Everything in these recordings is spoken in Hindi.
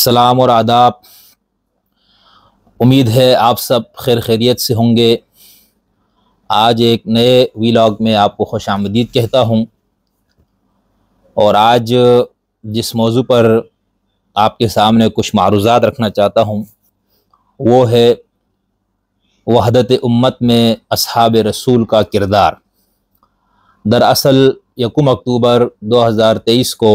सलाम और आदाब उम्मीद है आप सब खैर खैरियत से होंगे आज एक नए वीलॉग में आपको खुश आमदीद कहता हूँ और आज जिस मौजू पर आपके सामने कुछ मारूज़ात रखना चाहता हूँ वो है वहदत उम्मत में असहाब रसूल का किरदार दरअसल यकुम अक्टूबर 2023 को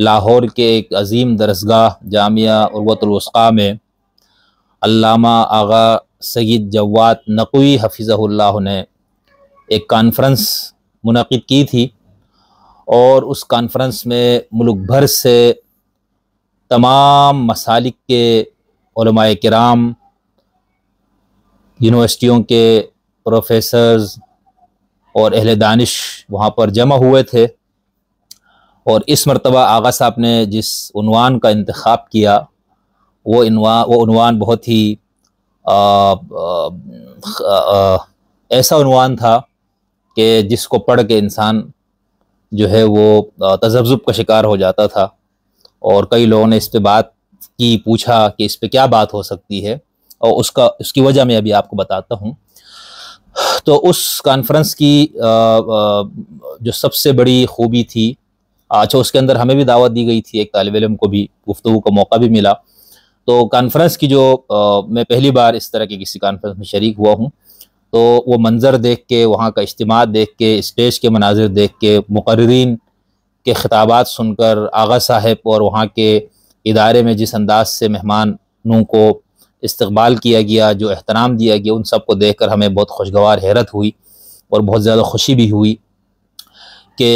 लाहौर के एक अजीम दरसगाह जामिया उर्वतुलवस्क़ में अल्लामा आगा सैद जवाद नकवी हफिज़ल्ला ने एक कॉन्फ्रेंस मुनद की थी और उस कॉन्फ्रेंस में मुल्क भर से तमाम मसालिक के कराम यूनिवर्सिटियों के प्रोफेसर्स और अहल दानिश वहाँ पर जमा हुए थे और इस मरतबा आगा साहब ने जिस उनवान का इंतखब किया वो वो उनवान बहुत ही आ, आ, आ, ऐसा उनवान था कि जिसको पढ़ के इंसान जो है वो तजब्ज़ुब का शिकार हो जाता था और कई लोगों ने इस पर बात की पूछा कि इस पर क्या बात हो सकती है और उसका उसकी वजह मैं अभी आपको बताता हूँ तो उस कॉन्फ्रेंस की जो सबसे बड़ी खूबी थी अच्छा उसके अंदर हमें भी दावत दी गई थी एक तालब इलम को भी गुफ्तु का मौका भी मिला तो कॉन्फ्रेंस की जो आ, मैं पहली बार इस तरह की किसी कॉन्फ्रेंस में शरीक हुआ हूँ तो वो मंज़र देख के वहाँ का इज्तम देख के स्टेज के मनाजिर देख के मुकर्रीन के खिताबात सुनकर आगा साहब और वहाँ के इदारे में जिस अंदाज से मेहमानों को इस्तबाल किया गया जो एहतराम दिया गया उन सब को देख कर हमें बहुत खुशगवार हैरत हुई और बहुत ज़्यादा खुशी भी हुई कि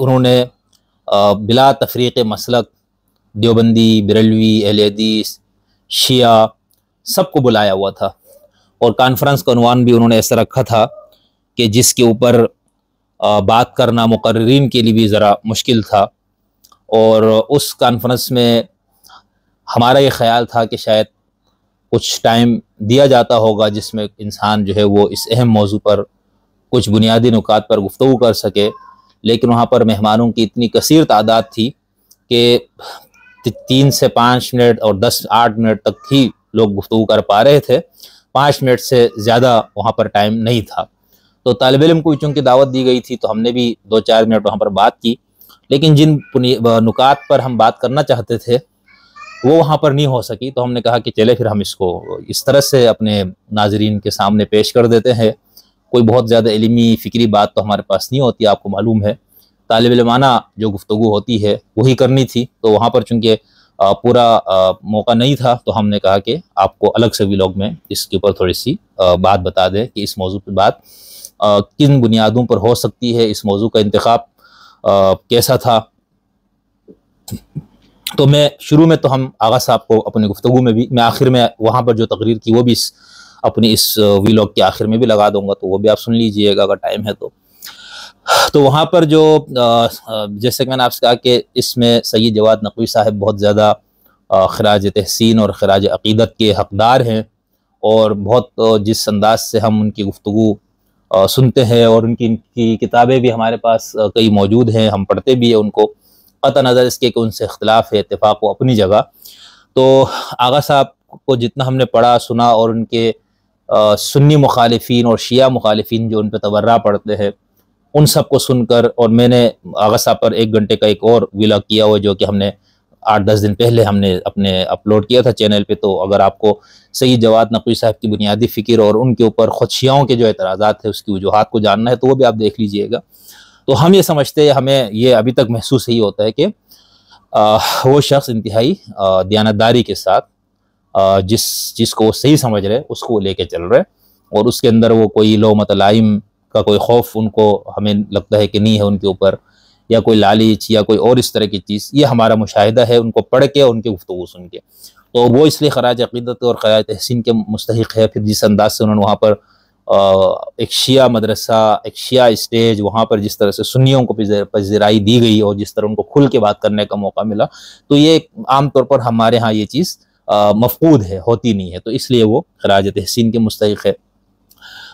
उन्होंने बिला तफरीक मसलक देवबंदी बिरलवी अहलदीस शिया सबको बुलाया हुआ था और कॉन्फ्रेंस का अनवान भी उन्होंने ऐसा रखा था कि जिसके ऊपर बात करना मुकर्रीन के लिए भी ज़रा मुश्किल था और उस कॉन्फ्रेंस में हमारा ये ख्याल था कि शायद कुछ टाइम दिया जाता होगा जिसमें इंसान जो है वो इस अहम मौजू पर कुछ बुनियादी नुकात पर गुफ्तु कर सके लेकिन वहाँ पर मेहमानों की इतनी कसीर तादाद थी कि तीन से पाँच मिनट और दस आठ मिनट तक ही लोग गुफ्तु कर पा रहे थे पाँच मिनट से ज़्यादा वहाँ पर टाइम नहीं था तो तालब इम को चूँकि दावत दी गई थी तो हमने भी दो चार मिनट वहाँ पर बात की लेकिन जिन नुकात पर हम बात करना चाहते थे वो वहाँ पर नहीं हो सकी तो हमने कहा कि चले फिर हम इसको इस तरह से अपने नाजरीन के सामने पेश कर देते हैं कोई बहुत ज़्यादा इलमी फ़िक्री बात तो हमारे पास नहीं होती आपको मालूम है तालब इलमाना जो गुफ्तु होती है वही करनी थी तो वहाँ पर चूँकि पूरा मौका नहीं था तो हमने कहा कि आपको अलग से व्लॉग में इसके ऊपर थोड़ी सी बात बता दें कि इस मौजू पर बात किन बुनियादों पर हो सकती है इस मौजू का इंतखब कैसा था तो मैं शुरू में तो हम आगा साहब को अपने गुफ्तु में भी मैं आखिर में वहाँ पर जो तकरीर की वो भी इस अपनी इस वीलॉग के आखिर में भी लगा दूंगा तो वो भी आप सुन लीजिएगा अगर टाइम है तो तो वहाँ पर जो जैसे कि मैंने आपसे कहा कि इसमें सैद जवाद नकवी साहब बहुत ज़्यादा खराज तहसिन और खराज अक़ीदत के हकदार हैं और बहुत जिस अंदाज से हम उनकी गुफ्तु सुनते हैं और उनकी इनकी किताबें भी हमारे पास कई मौजूद हैं हम पढ़ते भी हैं उनको पता नज़र इसके कि उनसे अख्तिलाफ़ है इतफाक़ अपनी जगह तो आगा साहब को जितना हमने पढ़ा सुना और उनके सुन्नी मुखालफी और शिया मुखालफी जो उन पर तवर्रा पड़ते हैं उन सबको सुनकर और मैंने आगा साहब पर एक घंटे का एक और विला किया हुआ जो कि हमने आठ दस दिन पहले हमने अपने अपलोड किया था चैनल पे तो अगर आपको सही जवाद नकवी साहब की बुनियादी फ़िक्र और उनके ऊपर खुदशियाओं के जो एतराज़ा है उसकी वजूहत को जानना है तो वो भी आप देख लीजिएगा तो हम ये समझते हैं हमें ये अभी तक महसूस यही होता है कि आ, वो शख्स इंतहाई दयानतदारी के साथ जिस जिसको वो सही समझ रहे उसको लेके चल रहे और उसके अंदर वो कोई लो लाइम का कोई खौफ उनको हमें लगता है कि नहीं है उनके ऊपर या कोई लालच या कोई और इस तरह की चीज़ ये हमारा मुशाहिदा है उनको पढ़ के उनकी गुफ्तु सुन के तो वो इसलिए खराज अकीदत और खराज तहसिन के मुस्तक है फिर जिस अंदाज से उन्होंने वहाँ पर एक शिया मदरसा एक शिया स्टेज वहाँ पर जिस तरह से सुनियों को पजराई दी गई और जिस तरह उनको खुल के बात करने का मौका मिला तो ये आमतौर पर हमारे यहाँ ये चीज़ मफकूद है होती नहीं है तो इसलिए वो खराज तहसिन के मुस्तक है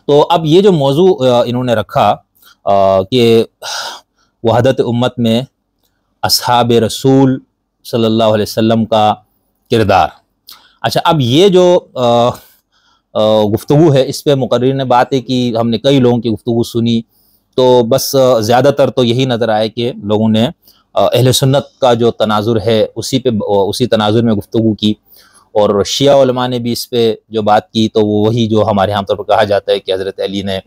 तो अब ये जो मौजू इन्होंने रखा कि वहदत उम्मत में असहाब रसूल सल्लल्लाहु अलैहि वसल्लम का किरदार अच्छा अब ये जो गुफ्तु है इस पर मुकर्र ने बातें कि हमने कई लोगों की गुफ्तु सुनी तो बस ज़्यादातर तो यही नज़र आए कि लोगों ने अहल सुन्नत का जो तनाजुर है उसी पे उसी तनाजुर में गुफ्तु की और शिया ने भी इस पर जो बात की तो वो वही जो हमारे आमतौर पर कहा जाता है कि हज़रत अली ने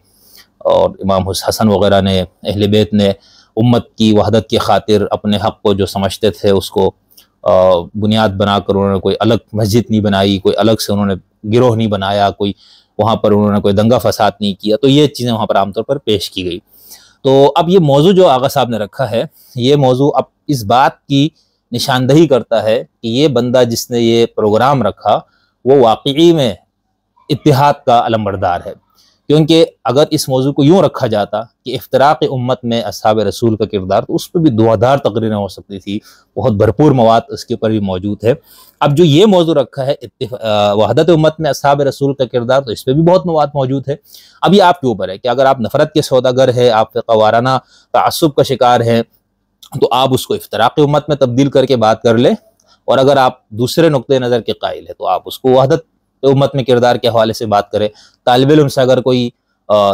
और इमाम हसन वगैरह ने अहल बैत ने उम्मत की वहदत की खातिर अपने हक़ को जो समझते थे उसको बुनियाद बनाकर उन्होंने कोई अलग मस्जिद नहीं बनाई कोई अलग से उन्होंने गिरोह नहीं बनाया कोई वहाँ पर उन्होंने कोई दंगा फसाद नहीं किया तो ये चीज़ें वहाँ पर आमतौर पर पेश की गई तो अब ये मौजू जो आगा साहब ने रखा है ये मौजू अब इस बात की निशानदही करता है कि ये बंदा जिसने ये प्रोग्राम रखा वो वाकई में इतिहाद का अलमबरदार है क्योंकि अगर इस मौजू को यूँ रखा जाता कि इफ्तराक उम्मत में असाब रसूल का किरदार तो उस पर भी दुआधार तकरीरें हो सकती थी बहुत भरपूर मवाद उसके ऊपर भी मौजूद है अब जो ये मौजू रखा है वहदत उम्मत में असाब रसूल का किरदार तो इस पर भी बहुत मवाद मौजूद है अभी आपके ऊपर है कि अगर आप नफरत के सौदागर है आप वाराना तसब का शिकार हैं तो आप उसको इफ्तराक उम्मत में तब्दील करके बात कर ले और अगर आप दूसरे नुक़ नज़र के कायल है तो आप उसको वहदत उम्मत में किरदार के हवाले से बात करें तालब इम से अगर कोई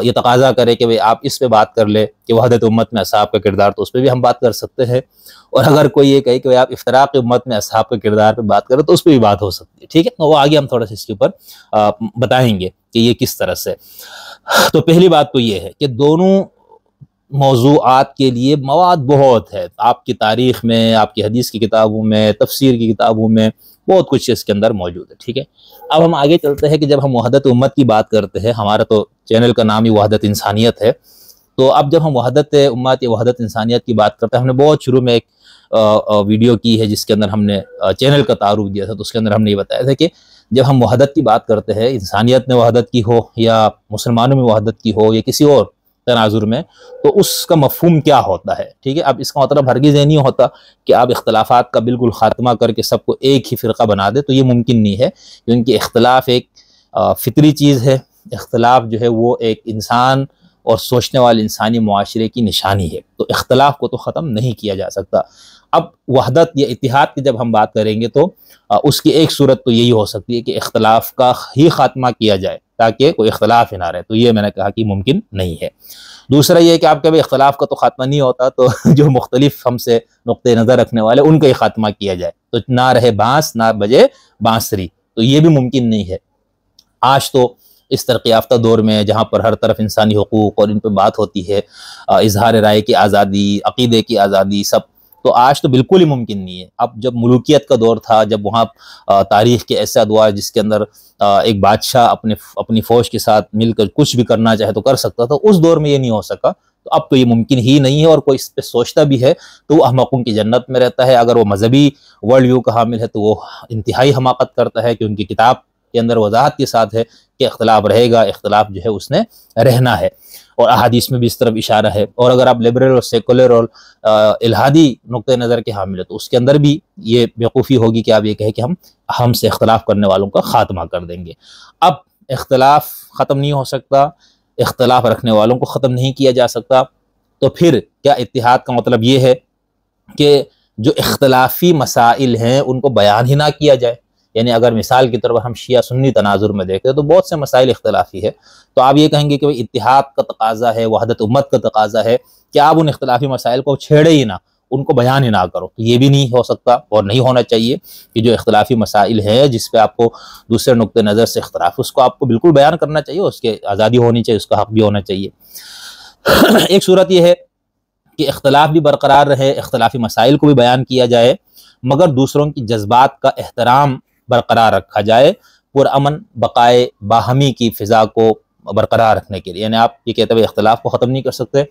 ये तकाजा करे कि भाई आप इस पर बात कर ले कि वहदत उम्मत में असहाब का किरदार तो उस पर भी हम बात कर सकते हैं और अगर कोई ये कहे कि भाई आप इफ्तराक उम्मत में असहाब के किरदार पर बात करें तो उस पर भी बात हो सकती है ठीक है तो वो आगे हम थोड़ा सा इसके ऊपर बताएंगे कि ये किस तरह से तो पहली बात तो ये है कि दोनों मौजूद के लिए मवाद बहुत है आपकी तारीख में आपकी हदीस की किताबों में तफसीर की किताबों में बहुत कुछ इसके अंदर मौजूद है ठीक है अब हम आगे चलते हैं कि जब हम वहदत उम्मत की बात करते हैं हमारा तो चैनल का नाम ही वहदत इंसानियत है तो अब जब हम वहदत उम्मत या वहदत इंसानियत की बात करते हैं हमने बहुत शुरू में एक वीडियो की है जिसके अंदर हमने चैनल का तारुफ दिया था तो उसके अंदर हमने ये बताया था कि जब हम वहदत की बात करते हैं इंसानियत में वहदत की हो या मुसलमानों में वहदत की हो या किसी और तनाजुर में तो उसका मफहम क्या होता है ठीक है अब इसका मतलब हरगिज़ नहीं होता कि आप इख्लाफा का बिल्कुल ख़ात्मा करके सबको एक ही फिर बना दे तो ये मुमकिन नहीं है क्योंकि इख्तलाफ एक फितरी चीज़ है इख्तलाफ जो है वो एक इंसान और सोचने वाले इंसानी माशरे की निशानी है तो इख्तलाफ को तो ख़त्म नहीं किया जा सकता अब वहदत या इतिहाद की जब हम बात करेंगे तो उसकी एक सूरत तो यही हो सकती है कि इख्तलाफ का ही खात्मा किया जाए ताकि कोई इख्तलाफ ही ना रहे तो ये मैंने कहा कि मुमकिन नहीं है दूसरा ये कि आप कभी इख्तलाफ का तो खात्मा नहीं होता तो जो मुख्तलिफ हमसे नुक़ नज़र रखने वाले उनका ही खात्मा किया जाए तो ना रहे बांस ना बजे बांसरी तो ये भी मुमकिन नहीं है आज तो इस तरक् याफ्ता दौर में जहाँ पर हर तरफ इंसानी हकूक़ और इन पर बात होती है इजहार राय की आज़ादी अकीदे की आज़ादी सब तो आज तो बिल्कुल ही मुमकिन नहीं है अब जब मलूकियत का दौर था जब वहाँ तारीख के ऐसा अदवार जिसके अंदर एक बादशाह अपने अपनी फौज के साथ मिलकर कुछ भी करना चाहे तो कर सकता था उस दौर में ये नहीं हो सका तो अब तो ये मुमकिन ही नहीं है और कोई इस पर सोचता भी है तो वह हमकों की जन्नत में रहता है अगर वो मजहबी वर्ल्ड व्यू का हामिल है तो वो इंतहाई हमाकत करता है कि उनकी किताब के अंदर वजाहत के साथ है कि अख्तिलाफ रहेगा अख्तिलाफ जो है उसने रहना है और अहादीस में भी इस तरफ इशारा है और अगर आप लिबरल और सेकुलर और इलाहादी नुक़ नज़र के हामिल है तो उसके अंदर भी ये बेवकूफ़ी होगी कि आप ये कहें कि हम हमसे अख्तिलाफ करने वालों का ख़ात्मा कर देंगे अब इख्तलाफ ख़त्म नहीं हो सकता इख्तलाफ रखने वालों को ख़त्म नहीं किया जा सकता तो फिर क्या इतिहाद का मतलब ये है कि जो इख्तलाफी मसाइल हैं उनको बयान ही ना किया जाए यानी अगर मिसाल की तौर पर हम शिया सुन्नी तनाजुर में देखते हैं तो बहुत से मसाइल इख्तलाफी है तो आप ये कहेंगे कि भाई इतिहाद का तकाजा है वहदत उम्मत का तकाजा है कि आप उन इख्तलाफी मसाइल को छेड़े ही ना उनको बयान ही ना करो तो ये भी नहीं हो सकता और नहीं होना चाहिए कि जो इख्तलाफी मसाइल हैं जिस पे आपको दूसरे नुक़ नज़र से इख्तलाफ उसको आपको बिल्कुल बयान करना चाहिए उसके आज़ादी होनी चाहिए उसका हक भी होना चाहिए एक सूरत यह है कि इख्तलाफ भी बरकरार रहे इख्तलाफी मसाइल को भी बयान किया जाए मगर दूसरों की जज्बात का एहतराम बरकरार रखा जाए पुरान बकाए बाहमी की फ़िज़ा को बरकरार रखने के लिए यानी आप ये कहते हुए इख्तलाफ को ख़त्म नहीं कर सकते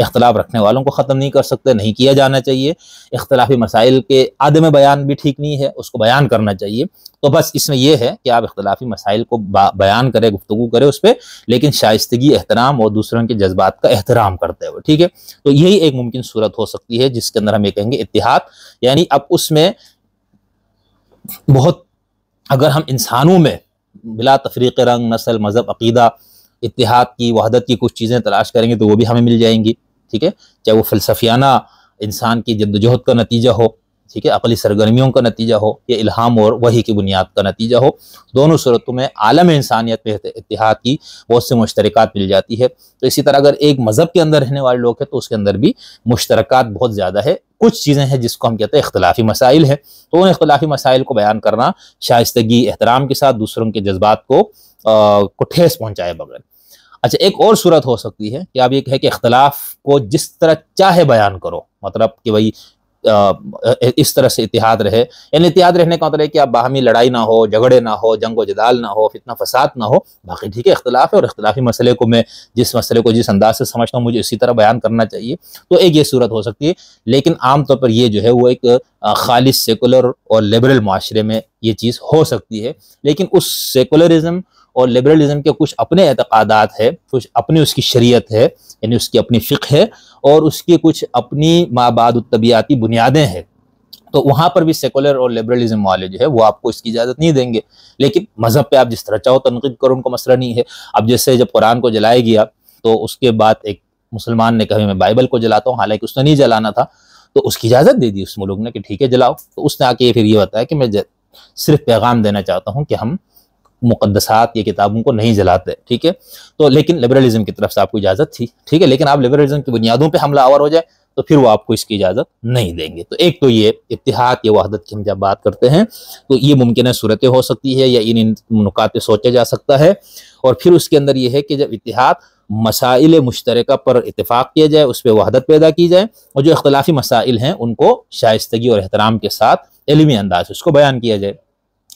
इख्तलाफ रखने वालों को ख़त्म नहीं कर सकते नहीं किया जाना चाहिए इख्तलाफी मसाइल के आदम बयान भी ठीक नहीं है उसको बयान करना चाहिए तो बस इसमें यह है कि आप इख्तलाफी मसाइल को बयान करें गुफ्तु करें उस पर लेकिन शाइस्तगी एहतराम और दूसरों के जज्बात का एहतराम करते हुए ठीक है तो यही एक मुमकिन सूरत हो सकती है जिसके अंदर हम ये कहेंगे इतिहाद यानी अब उसमें बहुत अगर हम इंसानों में बिला तफरीक रंग नस्ल मज़हब अकीदा इतिहाद की वहदत की कुछ चीज़ें तलाश करेंगे तो वो भी हमें मिल जाएंगी ठीक है चाहे वो फ़लसफियाना इंसान की जद्दोजहद का नतीजा हो ठीक है अकली सरगर्मियों का नतीजा हो या इल्हाम और वही की बुनियाद का नतीजा हो दोनों सूरतों में आलम इंसानियत में इतिहाद की बहुत सी मुश्तरक मिल जाती है तो इसी तरह अगर एक मज़हब के अंदर रहने वाले लोग हैं तो उसके अंदर भी मुश्तरक बहुत ज़्यादा है कुछ चीज़ें हैं जिसको हम कहते हैं इख्लाफी मसाइल है तो उन इख्लाफी मसाइल को बयान करना शाइतगी एहतराम के साथ दूसरों के जज्बात को, को ठेस पहुँचाए बगैर अच्छा एक और सूरत हो सकती है कि आप ये कहें कि इख्तलाफ को जिस तरह चाहे बयान करो मतलब कि भाई इस तरह से इतिहाद रहे यानी इतिहाद रहने का मतलब है कि आप बाहमी लड़ाई ना हो झगड़े ना हो जंगो जदाल ना हो फितना फसाद ना हो बाकी ठीक है इख्तलाफ है और इख्तलाफी मसले को मैं जिस मसले को जिस अंदाज से समझता हूँ मुझे इसी तरह बयान करना चाहिए तो एक ये सूरत हो सकती है लेकिन आमतौर पर यह जो है वो एक खालिश सेकुलर और लिबरल माशरे में ये चीज़ हो सकती है लेकिन उस सेकुलरिज्म और लिबरलिज्म के कुछ अपने अतकदात है कुछ अपने उसकी शरीयत है यानी उसकी अपनी फ़िक है और उसकी कुछ अपनी माबाद तबियाती बुनियादें हैं तो वहाँ पर भी सेकुलर और लिबरलिज्म वाले जो है वो आपको इसकी इजाज़त नहीं देंगे लेकिन मज़हब पे आप जिस तरह चाहो तनकीद करो उनको मसला नहीं है अब जैसे जब कुरान को जलाया गया तो उसके बाद एक मुसलमान ने कहा मैं बाइबल को जलाता हूँ हालांकि उसने नहीं जलाना था तो उसकी इजाज़त दे दी उस मुल्क ने कि ठीक है जलाओ तो उसने आके फिर ये बताया कि मैं सिर्फ पैगाम देना चाहता हूँ कि हम मुकदसात या किताबों को नहीं जलाते ठीक है तो लेकिन लिबरलिज्म की तरफ से आपको इजाज़त थी ठीक है लेकिन आप लिबरलिज्म की बुनियादों पर हमला आवर हो जाए तो फिर वो आपको इसकी इजाज़त नहीं देंगे तो एक तो ये इतिहाद या वहादत की हम जब बात करते हैं तो ये मुमकिन सूरतें हो सकती है या इन नुकात सोचा जा सकता है और फिर उसके अंदर ये है कि जब इतिहाद मसाइल मुश्तरक पर इतफाक़ किया जाए उस पर वहादत पैदा की जाए और जो अख्तलाफी मसाइल हैं उनको शाइस्तगी और एहतराम के साथ इलमी अंदाज उसको बयान किया जाए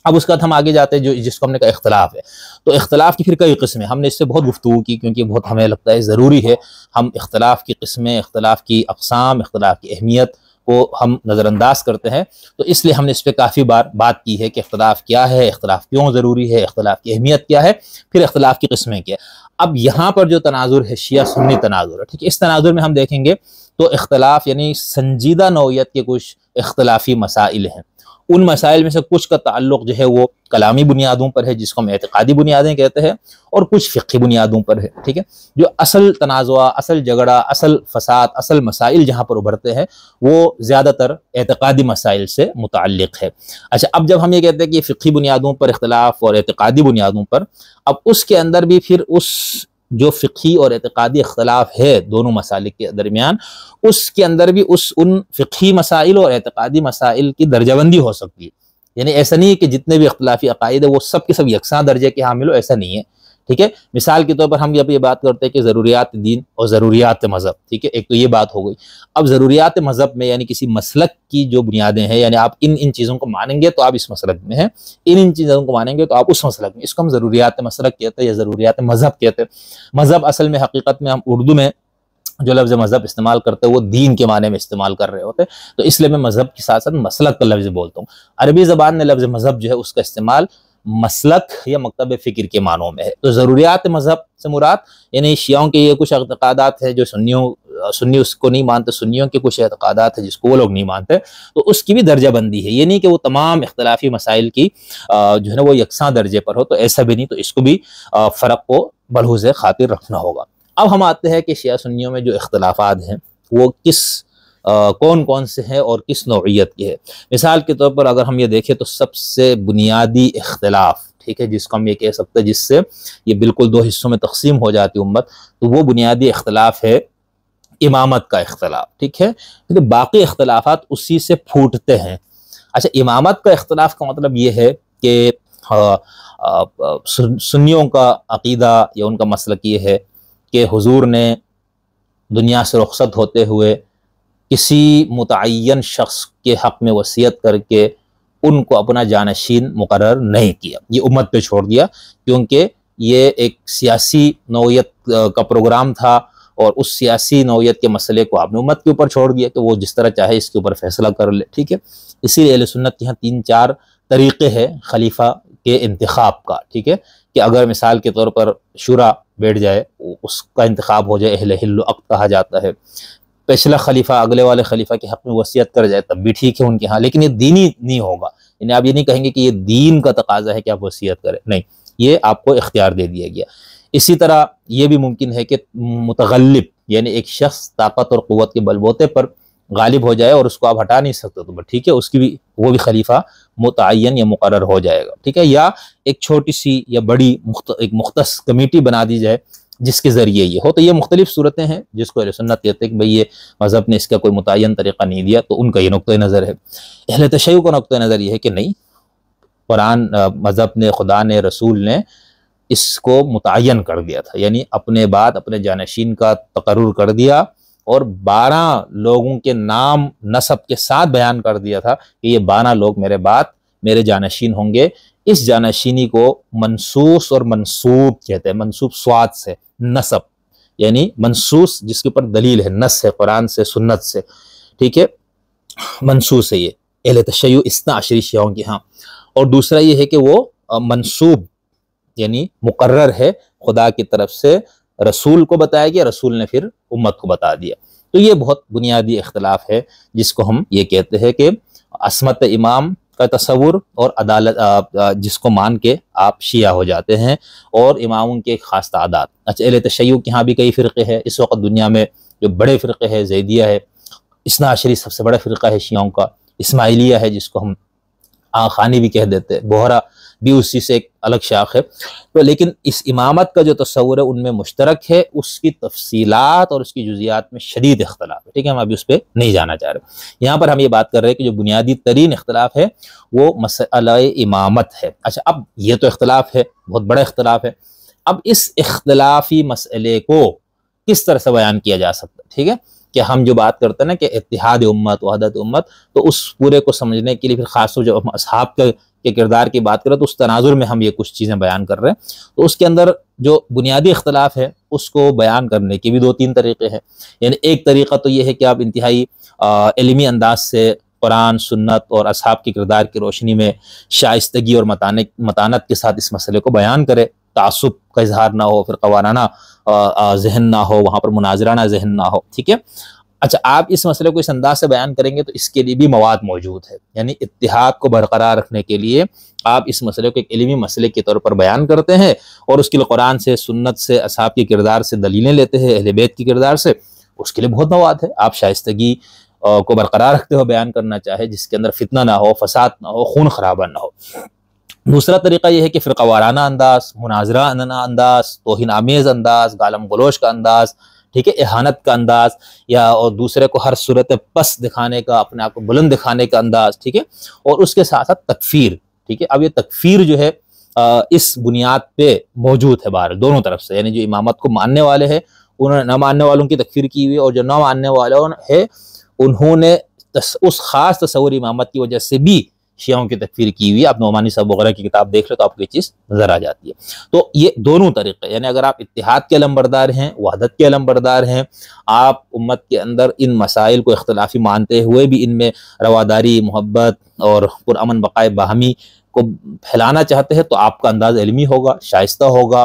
अब उसके बाद हम आगे जाते हैं जो जिसको हमने कहा इख्तलाफ है तो इख्तलाफ की फिर कई किस्में हमने इससे बहुत गुफ्तु की क्योंकि बहुत हमें लगता है ज़रूरी है हम इख्तलाफ की किस्में इख्तलाफ की अकसाम इख्तलाफ की अहमियत को हम नज़रअंदाज करते हैं तो इसलिए हमने इस पर काफ़ी बार बात की है कि अख्तलाफ क्या है अख्तलाफ क्यों ज़रूरी है अख्तलाफ की अहमियत क्या है फिर अख्तलाफ की किस्में क्या है अब यहाँ पर जो तनाजुर है शिया सुन्नी तनाजुर है ठीक है इस तनाजुर में हम देखेंगे तो इख्तलाफ यानी संजीदा नौीयत के कुछ इख्तलाफी मसाइल हैं उन मसाइल में से कुछ का ताल्लुक जो है वो कलामी बुनियादों पर है जिसको हम एतकादी बुनियादें कहते हैं और कुछ फ़िकी बुनियादों पर है ठीक है जो असल तनाज़ा असल झगड़ा असल फसाद असल मसाइल जहाँ पर उभरते हैं वो ज़्यादातर एतकादी मसाइल से मुतल है अच्छा अब जब हम ये कहते हैं कि फ़िकी बुनियादों पर इख्तलाफ और एतकादी बुनियादों पर अब उसके अंदर भी फिर उस जो फ़िकी और एतक़ादी अख्तलाफ है दोनों मसालिक के दरमियान उसके अंदर भी उस उन फ़िकी मसाइल और एतक़ादी मसाइल की दर्जाबंदी हो सकती है यानी ऐसा नहीं है कि जितने भी अख्तलाफी अकायद है वो सब के सब यकसा दर्जे के हामिल हो ऐसा नहीं है ठीक है मिसाल के तौर पर हम अब ये बात करते हैं कि ज़रूरियात दीन और ज़रूरियात मज़हब ठीक है एक तो ये बात हो गई अब ज़रूरियात मज़हब में यानी किसी मसलक की जो बुनियादें हैं यानी आप इन इन चीज़ों को मानेंगे तो आप इस मसलक में हैं इन इन चीज़ों को मानेंगे तो आप उस मसलक में इसको हम ज़रूरियात मसलक कहते हैं या ज़रूरियात मज़हब कहते हैं मज़हब असल में हकीकत में हम उर्दू में जो लफ्ज़ मज़हब इस्तेमाल करते हैं वो दीन के माने में इस्तेमाल कर रहे होते तो इसलिए मैं मज़हब के साथ साथ मसलक का लफ्ज़ बोलता हूँ अरबी ज़बान ने लफ्ज़ मज़हब जो है उसका इस्तेमाल मसलक या मकतब फ़िक्र के मानों में है तो ज़रूरियात मज़हब से मुराद यानी शियाओं के ये कुछ अतकदात है जो सुन्नियों सुन्नी उसको नहीं मानते सुन्नियों के कुछ अतकदात है जिसको वो लोग नहीं मानते तो उसकी भी दर्जा बंदी है ये नहीं कि वो तमाम अख्तिलाफी मसाइल की जो है ना वो यकसा दर्जे पर हो तो ऐसा भी नहीं तो इसको भी फ़र्क को बलहूज खातिर रखना होगा अब हम आते हैं कि शिया सुन्नियों में जो इख्तलाफात हैं वो किस कौन कौन से हैं और किस नौीयत की है मिसाल के तौर पर अगर हम ये देखें तो सबसे बुनियादी इख्तलाफ ठीक है जिसको हम ये कह सकते हैं जिससे ये बिल्कुल दो हिस्सों में तकसीम हो जाती उम्मत तो वो बुनियादी इख्तलाफ है इमामत का इख्तलाफ ठीक है क्योंकि तो बाकी अख्तलाफ उसी से फूटते हैं अच्छा इमामत का इख्तलाफ का मतलब ये है कि सुन्नियों का अकीदा या उनका मसल ये है कि हजूर ने दुनिया से रुखसत होते हुए किसी मुतन शख्स के हक़ में वसीयत करके उनको अपना जानशीन मुकर नहीं किया ये उम्मत पे छोड़ दिया क्योंकि ये एक सियासी नौीयत का प्रोग्राम था और उस सियासी नौीयत के मसले को आपने उम्मत के ऊपर छोड़ दिया कि तो वो जिस तरह चाहे इसके ऊपर फैसला कर ले ठीक है इसीलिए सुनत सुन्नत के यहाँ तीन चार तरीक़े हैं खलीफा के इंतखब का ठीक है कि अगर मिसाल के तौर पर शुरा बैठ जाए उसका इंतखब हो जाए अहल हिल्लुअ कहा जाता है पिछला खलीफा अगले वाले खलीफा के हक में वसीयत कर जाए तब भी ठीक है उनके यहाँ लेकिन ये दीनी नहीं होगा यानी आप ये नहीं कहेंगे कि ये दीन का तकाजा है कि आप वसीयत करें नहीं ये आपको इख्तियार दे दिया गया इसी तरह ये भी मुमकिन है कि मुतगलब यानी एक शख्स ताकत और क़वत के बलबोते पर गालिब हो जाए और उसको आप हटा नहीं सकते तो ठीक है उसकी भी वो भी खलीफा मुतन या मुकर हो जाएगा ठीक है या एक छोटी सी या बड़ी मुख्त, एक मुख्त कमेटी बना दी जाए जिसके ज़रिए ये हो तो ये मुख्तलिफ सूरतें हैं जिसको सुन्नत कहते हैं कि भाई ये मज़हब ने इसका कोई मुतन तरीक़ा नहीं दिया तो उनका ये नुक़ नज़र है अहल तशै का नुक़ नज़र ये है कि नहीं कुरान मज़हब ने खुदा ने रसूल ने इसको मुतन कर दिया था यानी अपने बाद अपने जानशीन का तकर्र कर दिया और बारह लोगों के नाम नसब के साथ बयान कर दिया था कि ये बारह लोग मेरे बाद मेरे जानशीन होंगे इस जानाशीनी को मनसूस और मनसूब कहते हैं मनसूब स्वाद से नसब यानी मनसूस जिसके ऊपर दलील है नस है कुरान से सुन्नत से ठीक है मनसूस है ये अहल तशय इसना अशरी शियाओं की हाँ और दूसरा ये है कि वो मनसूब यानी मुकर्र है खुदा की तरफ से रसूल को बताया गया रसूल ने फिर उम्मत को बता दिया तो ये बहुत बुनियादी इख्तलाफ है जिसको हम ये कहते हैं कि असमत इमाम का तस्वुर और अदालत जिसको मान के आप शिया हो जाते हैं और इमाम के ख़ास तादाद अच्छा अल तशैय के यहाँ भी कई फ़िरक़े हैं इस वक्त दुनिया में जो बड़े फ़िरक़े हैं जैदिया है इसना शरीफ सबसे बड़ा फ़िरका है शियाओं का इसमाइलिया है जिसको हम आखानी भी कह देते हैं बोहरा भी उसी से एक अलग शाख है तो लेकिन इस इमामत का जो तस्वूर है उनमें मुश्तरक है उसकी तफसीलात और उसकी जुजियात में शदीद इख्तलाफ है ठीक है हम अभी उस पर नहीं जाना चाह रहे यहाँ पर हम ये बात कर रहे हैं कि जो बुनियादी तरीन इख्तलाफ है वो मसल इमामत है अच्छा अब ये तो इख्तलाफ है बहुत बड़ा इख्तलाफ है अब इस इख्तलाफी मसले को किस तरह से बयान किया जा सकता है ठीक है कि हम जो बात करते हैं ना कि इतिहाद उम्मत वहदत उम्मत तो उस पूरे को समझने के लिए फिर खासतौर जब हम असहाब के के किरदार की बात करें तो उस तनाजुर में हम ये कुछ चीज़ें बयान कर रहे हैं तो उसके अंदर जो बुनियादी इख्तलाफ है उसको बयान करने के भी दो तीन तरीके हैं यानी एक तरीका तो ये है कि आप इंतहाई इलमी अंदाज से कुरान सुन्नत और असहाब के किरदार की रोशनी में शाइस्तगी और मताने मतानत के साथ इस मसले को बयान करें तासुब का इजहार ना हो फिर कवाना जहन ना हो वहाँ पर मुनाजराना जहन ना हो ठीक है अच्छा आप इस मसले को इस अंदाज से बयान करेंगे तो इसके लिए भी मवाद मौजूद है यानी इतिहाद को बरकरार रखने के लिए आप इस मसले को एक इलमी मसले के तौर पर बयान करते हैं और उसके लिए कुरान से सुन्नत से असाब के किरदार से दलीलें लेते हैं अहल बैत के किरदार से उसके लिए बहुत मवाद है आप शाइस्तगी को बरकरार रखते हो बयान करना चाहे जिसके अंदर फितना ना हो फसाद ना हो खून खराबा ना हो दूसरा तरीका यह है कि फ़िरका वाराना अंदाज मुनाजरा अंदाज तोहिन आमेज़ अंदाज गालम गलोश का अंदाज ठीक है एहानत का अंदाज या और दूसरे को हर सूरत पस दिखाने का अपने आप को बुलंद दिखाने का अंदाज ठीक है और उसके साथ साथ तकफीर ठीक है अब ये तकफीर जो है आ, इस बुनियाद पे मौजूद है बाहर दोनों तरफ से यानी जो इमामत को मानने वाले हैं उन्होंने न मानने वालों की तकफीर की हुई और जो न मानने वाले है उन्होंने उस खास तस्वर इमामत की वजह से भी शियाओं की तकफीर की हुई आप नोमानी साहब वगैरह की किताब देख रहे तो आपको ये चीज़ नज़र आ जाती है तो ये दोनों तरीक़े यानी अगर आप इतिहाद के अलमबरदार हैं वहादत के अलमबरदार हैं आप उम्मत के अंदर इन मसाइल को इख्तलाफी मानते हुए भी इनमें रवादारी मोहब्बत और पुरान बक़ाए बाहमी को फैलाना चाहते हैं तो आपका अंदाज इलमी होगा शाइस्त होगा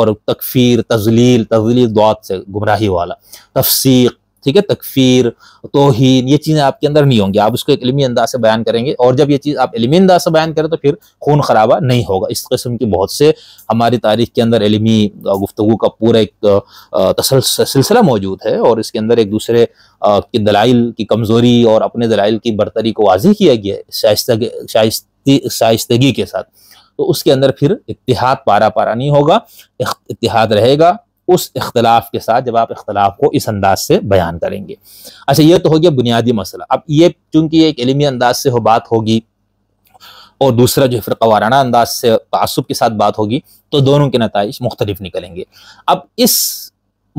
और तकफीर तजलील तजलील दुआत से गुमराही वाला तफसीक ठीक है तकफीर तोहन ये चीज़ें आपके अंदर नहीं होंगी आप उसको एक इलमी अंदाज से बयान करेंगे और जब ये चीज़ आप इलमी अंदाज से बयान करें तो फिर खून खराबा नहीं होगा इस किस्म की बहुत से हमारी तारीख के अंदर इलमी गुफ्तु का पूरा एक सिलसिला मौजूद है और इसके अंदर एक दूसरे की दलाइल की कमज़ोरी और अपने दलाइल की बरतरी को वाजी किया गया है शाइस्तगी शाइस्तगी के साथ तो उसके अंदर फिर इतिहाद पारा पारा नहीं होगा इतिहाद रहेगा उस इख्तलाफ के साथ जब आप इख्तलाफ को इस अंदाज से बयान करेंगे अच्छा ये तो हो गया बुनियादी मसला अब ये चूंकि एक इलमी अंदाज से हो बात होगी और दूसरा जो फिर वाराना अंदाज से तसब के साथ बात होगी तो दोनों के नतज मुख्तलिफ निकलेंगे अब इस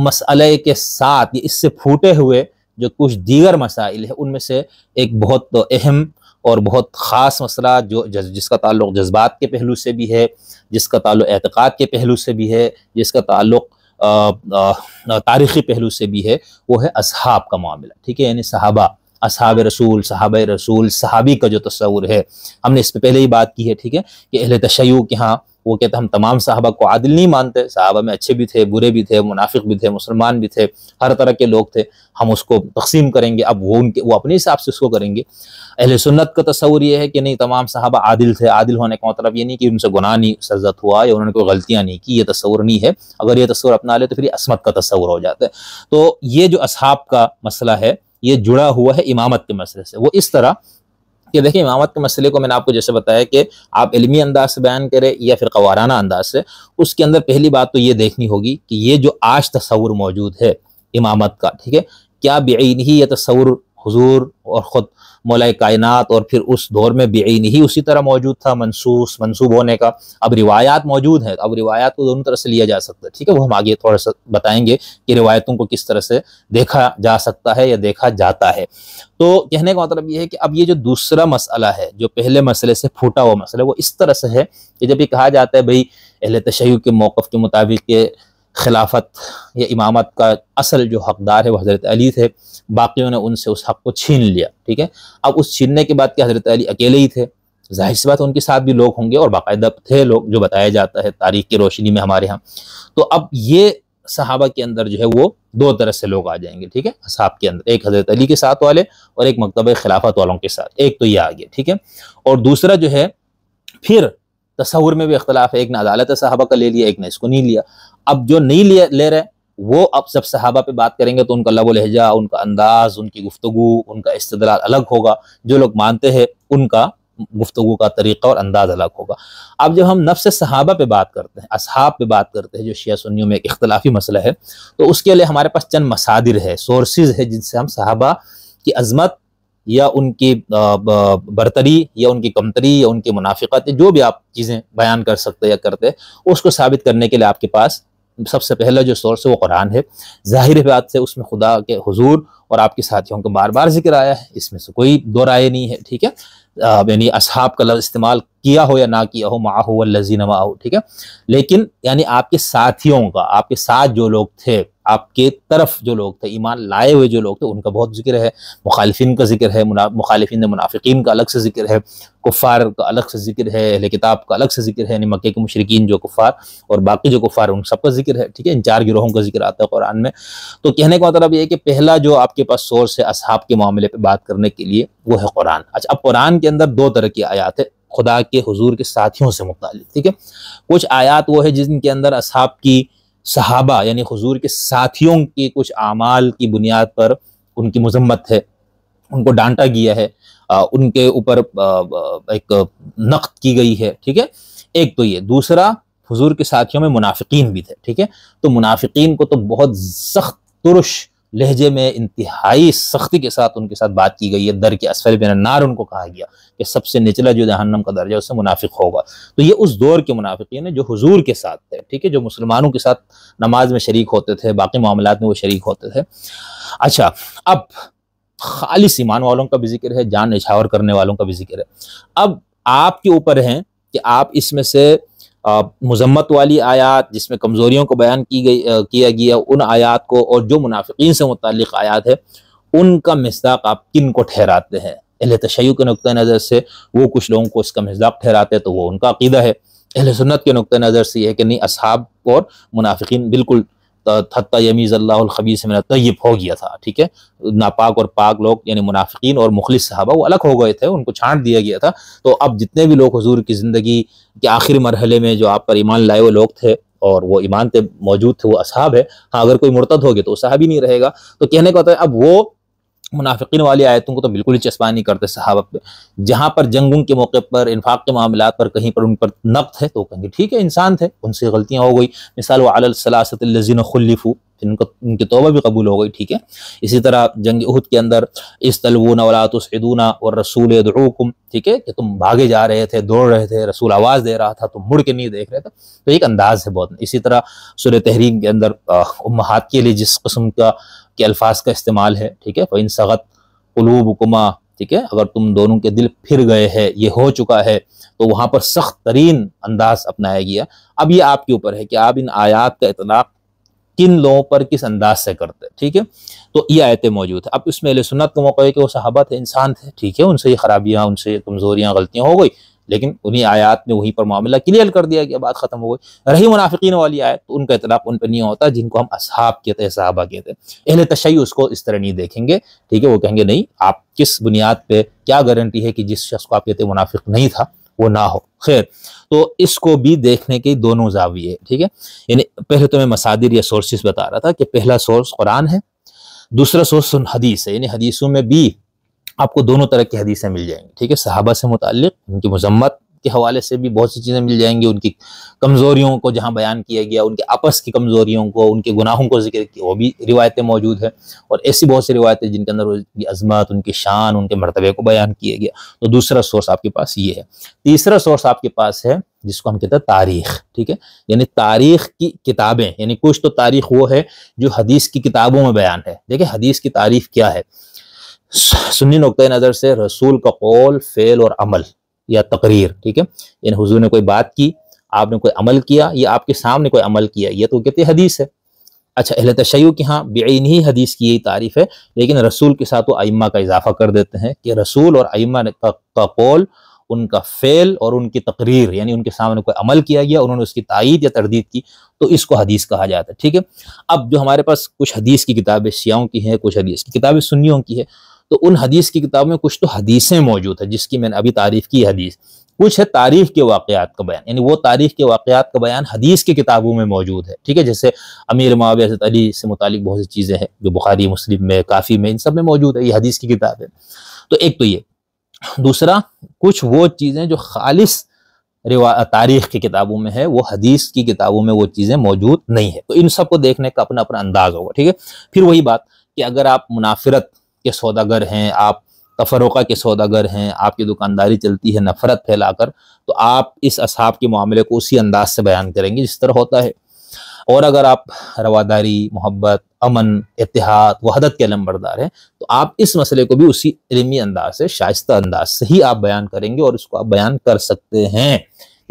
मसले के साथ इससे फूटे हुए जो कुछ दीगर मसाइल है उनमें से एक बहुत अहम और बहुत ख़ास मसला जो जिसका ताल्लुक जज्बात के पहलू से भी है जिसका ताल्लुक एतक़ाद के पहलू से भी है जिसका ताल्लुक तारीख़ी पहलू से भी है वो है असहाब का मामला ठीक है यानी सहाबा असहाब रसूल सहाब रसूल सहाबी का जो तस्वूर है हमने इस पर पहले ही बात की है ठीक है कि अहल तशयू के यहाँ वो कहते हम तमाम साहबा को आदिल नहीं मानते साहबा में अच्छे भी थे बुरे भी थे मुनाफिक भी थे मुसलमान भी थे हर तरह के लोग थे हम उसको तकसीम करेंगे अब वो उनके वो अपने हिसाब से उसको करेंगे अहले सुन्नत का तस्वूर ये है कि नहीं तमाम साहबा आदिल थे आदिल होने का मतलब ये नहीं कि उनसे गुनाह नहीं सज्जत हुआ या उन्होंने कोई गलतियाँ नहीं की ये तस्वूर नहीं है अगर ये तस्वूर अपना ले तो फिर असमत का तस्वूर हो जाता है तो ये जो असहाब का मसला है ये जुड़ा हुआ है इमामत के मसले से वो इस तरह कि देखिए इमामत के मसले को मैंने आपको जैसे बताया कि आप इलमी अंदाज से बयान करें या फिर कवाराना अंदाज से उसके अंदर पहली बात तो ये देखनी होगी कि ये जो आज तस्वूर मौजूद है इमामत का ठीक है क्या बेन ही यह तस्वूर हजूर और ख़ुद मौलाए कायनत और फिर उस दौर में बेन ही उसी तरह मौजूद था मनसूस मनसूब होने का अब रिवायात मौजूद हैं तो अब रिवायात को दोनों तरह से लिया जा सकता है ठीक है वो हम आगे थोड़ा सा बताएंगे कि रिवायतों को किस तरह से देखा जा सकता है या देखा जाता है तो कहने का मतलब ये है कि अब ये जो दूसरा मसला है जो पहले मसले से फूटा हुआ मसला वो इस तरह से है कि जब ये कहा जाता है भाई अहल तशैय के मौक़ के मुताबिक खिलाफत या इमामत का असल जो हकदार है वो हज़रत अली थे बाकियों ने उनसे उस हक़ को छीन लिया ठीक है अब उस छीनने के बाद क्या हज़रत अली अकेले ही थे जाहिर सी बात उनके साथ भी लोग होंगे और बाकायदा थे लोग जो बताया जाता है तारीख की रोशनी में हमारे यहाँ तो अब ये सहाबा के अंदर जो है वो दो तरह से लोग आ जाएंगे ठीक है असाब के अंदर एक हज़रत अली के साथ वाले और एक मकतब खिलाफत वालों के साथ एक तो ये आ गया ठीक है और दूसरा जो है फिर तस्वुर में भी अख्तलाफ है एक ने अदालत साहबा का ले लिया एक ने इसको नहीं लिया अब जो नहीं ले ले रहे वो अब सब सहाबा पे बात करेंगे तो उनका लबो लहजा उनका अंदाज उनकी गुफ्तगु उनका इस्तलाल अलग होगा जो लोग मानते हैं उनका गुफ्तगु का तरीका और अंदाज अलग होगा अब जब हम नफ्स सहाबा पे बात करते हैं असहाब पे बात करते हैं जो शिया सुन्नियों में एक इख्तलाफी मसला है तो उसके लिए हमारे पास चंद मसादिर है सोर्सेज है जिनसे हम सहाबा की अजमत या उनकी बरतरी या उनकी कमतरी या उनकी मुनाफिकत जो भी आप चीज़ें बयान कर सकते या करते उसको साबित करने के लिए आपके पास सबसे पहला जो सोर्स है वो कुरान है ज़ाहिर बात से उसमें खुदा के हुजूर और आपके साथियों का बार बार जिक्र आया है इसमें से कोई दो राय नहीं है ठीक है यानी असहाब का लफ्ज़ इस्तेमाल किया हो या ना किया हो माह लजीन माह ठीक है लेकिन यानी आपके साथियों का आपके साथ जो लोग थे आपके तरफ जो लोग थे ईमान लाए हुए जो लोग थे उनका बहुत जिक्र है मुखालफिन का जिक्र है मुखालफिन मुनाफिकीन का अलग से जिक्र है कुफ़ार का अलग से जिक्र है अहल किताब का अलग से जिक्र है यानी मक्के के मशरकिन जो कुफ़ार और बाकी जो कुफ़ार उन सब का जिक्र है ठीक है इन चार गिरोहों का जिक्र आता है कुरान में तो कहने का मतलब ये है कि पहला जो आपके पास सोर्स है असहाब के मामले पर बात करने के लिए वो है कुरान अच्छा अब कुरान के अंदर दो तरह की आयात है खुदा के हजूर के साथियों से मुतल ठीक है कुछ आयात वो है जिनके अंदर असहाब की सहाबा यानी हजूर के साथियों के कुछ अमाल की बुनियाद पर उनकी मजम्मत है उनको डांटा गया है आ, उनके ऊपर एक नक्त की गई है ठीक है एक तो ये दूसरा हजूर के साथियों में मुनाफिक भी थे ठीक है तो मुनाफिक को तो बहुत सख्त तुरश लहजे में इंतहाई सख्ती के साथ उनके साथ बात की गई है दर के असफल बिना नार उनको कहा गया कि सबसे निचला जो जहन्नम का दर्जा उससे मुनाफिक होगा तो ये उस दौर के मुनाफिकीन है जो हजूर के साथ थे ठीक है जो मुसलमानों के साथ नमाज में शरीक होते थे बाकी मामला में वो शरीक होते थे अच्छा अब खालिश ईमान वालों का भी जिक्र है जान निछावर करने वालों का भी जिक्र है अब आपके ऊपर है कि आप इसमें से मजम्मत वाली आयात जिसमें कमज़ोरियों को बयान की गई किया गया उन आयात को और जो मुनाफिक से मुतक आयात है उनका मजदाक आप किन को ठहराते हैं अहल तशय के नुक़ नज़र से वो कुछ लोगों को इसका मजदाक ठहराते हैं तो वो उनका अकीदा है अहल सुन्नत के नुक़ नज़र से यह है कि नहीं असहाब और मुनाफिक बिल्कुल थत्ता यमीज़ अल्लाबीस में तयब तो हो गया था ठीक है नापाक और पाक लोग यानी मुनाफिकीन और मुखलिस साहबा वो अलग हो गए थे उनको छांट दिया गया था तो अब जितने भी लोग हजूर की ज़िंदगी के आखिर मरहले में जो आप पर ईमान लाए हुए लोग थे और वो ईमान पे मौजूद थे वो असहाब है हाँ अगर कोई मुर्तद हो गया तो वो साहब ही नहीं रहेगा तो कहने का होता मतलब है अब वो मुनाफिकिन वाली आयतों को तो बिल्कुल ही चस्पा नहीं करते सहाबा पे जहाँ पर जंग के मौके पर इन्फाक के मामला पर कहीं पर उन पर नब्त है तो कहेंगे ठीक है इंसान थे उनसे गलतियाँ हो गई मिसाल वलासतिन खल्लिफू इनको उनकी तोबा भी कबूल हो गई ठीक है इसी तरह जंग उहद के अंदर इस तलवूना वलात और रसूल दुकुम ठीक है कि तुम भागे जा रहे थे दौड़ रहे थे रसूल आवाज़ दे रहा था तुम मुड़ के नहीं देख रहे थे तो एक अंदाज़ है बहुत इसी तरह सुर तहरीन के अंदर उम्महात के लिए जिस कस्म का के अल्फाज का इस्तेमाल है ठीक है फिन सगत कलूब कुमा ठीक है अगर तुम दोनों के दिल फिर गए हैं ये हो चुका है तो वहाँ पर सख्त तरीन अंदाज अपनाया गया अब ये आपके ऊपर है कि आप इन आयात का इतलाक़ किन लोगों पर किस अंदाज से करते हैं ठीक है तो ये आयतें मौजूद है अब इसमें सुनत का मौका है कि वो सहाबत है इंसान थे ठीक है उनसे ये खराबियाँ उनसे कमज़ोरियाँ गलतियाँ हो गई लेकिन उन्हीं आयात में वहीं पर मामला क्लियर कर दिया गया बात खत्म हो गई रही मुनाफिकीन वाली आयत तो उनका इतलाफ उन पर नहीं होता जिनको हम असहाब कहते हैं सहाबा कहते हैं अहल तशै उसको इस तरह नहीं देखेंगे ठीक है वो कहेंगे नहीं आप किस बुनियाद पर क्या गारंटी है कि जिस शख्स को आप कहते मुनाफिक नहीं था वो ना हो खैर तो इसको भी देखने के दोनों जाविये ठीक है यानी पहले तो मैं मसादिर या सोर्सेस बता रहा था कि पहला सोर्स कुरान है दूसरा सोर्स हदीस है यानी हदीसों में भी आपको दोनों तरह की हदीसें मिल जाएंगी ठीक है सहाबा से मुतल उनकी मजम्मत के हवाले से भी बहुत सी चीज़ें मिल जाएंगी उनकी कमज़ोरियों को जहाँ बयान किया गया उनके आपस की कमज़ोरियों को उनके गुनाहों को जिक्र किया वो भी रिवायतें मौजूद हैं और ऐसी बहुत सी रिवायतें जिनके अंदर उनकी अजमत उनकी शान उनके मरतबे को बयान किया गया तो दूसरा सोर्स आपके पास ये है तीसरा सोर्स आपके पास है जिसको हम कहते हैं तारीख ठीक है यानी तारीख की किताबें यानी कुछ तो तारीख वो है जो हदीस की किताबों में बयान है देखिए हदीस की तारीफ क्या है सुन्नी नुक़ नज़र से रसूल का कौल फ़ेल और अमल या तकरीर ठीक है यानी हुजूर ने कोई बात की आपने कोई अमल किया या आपके सामने कोई अमल किया यह तो कहते हदीस है अच्छा अहल तशैय की हाँ बेन ही हदीस की यही तारीफ है लेकिन रसूल के साथ वो आइम्मा का इजाफा कर देते हैं कि रसूल और आइम्मा का, का कौल उनका फ़ेल और उनकी तकरीर यानी उनके सामने कोई अमल किया गया उन्होंने उसकी तइद या तरदीद की तो इसको हदीस कहा जाता है ठीक है अब जो हमारे पास कुछ हदीस की किताबें शियाओं की हैं कुछ हदीस की किताबें सुन्नियों की है तो उन हदीस की किताब में कुछ तो हदीसें मौजूद है जिसकी मैंने अभी तारीफ की हदीस कुछ है तारीफ के वाक़ात का बयान यानी वो तारीफ के वाक़ात का बयान हदीस की किताबों में मौजूद है ठीक है जैसे अमीर मावियत अली से मुतालिक बहुत सी चीज़ें हैं जो बुखारी मुस्लिम में काफ़ी में इन सब में मौजूद है ये हदीस की किताब है तो एक तो ये दूसरा कुछ वो चीज़ें जो खालिश तारीख की किताबों में है वो हदीस की किताबों में वो चीज़ें मौजूद नहीं है तो इन सबको देखने का अपना अपना अंदाज होगा ठीक है फिर वही बात कि अगर आप मुनाफरत के सौदागर हैं आप तफरोका के सौदागर हैं आपकी दुकानदारी चलती है नफरत फैलाकर तो आप इस असाब के मामले को उसी अंदाज से बयान करेंगे जिस तरह होता है और अगर आप रवादारी मोहब्बत अमन इतिहाद वहदत के अलमबरदार हैं तो आप इस मसले को भी उसी इलमी अंदाज से शाइस्ता अंदाज से ही आप बयान करेंगे और उसको आप बयान कर सकते हैं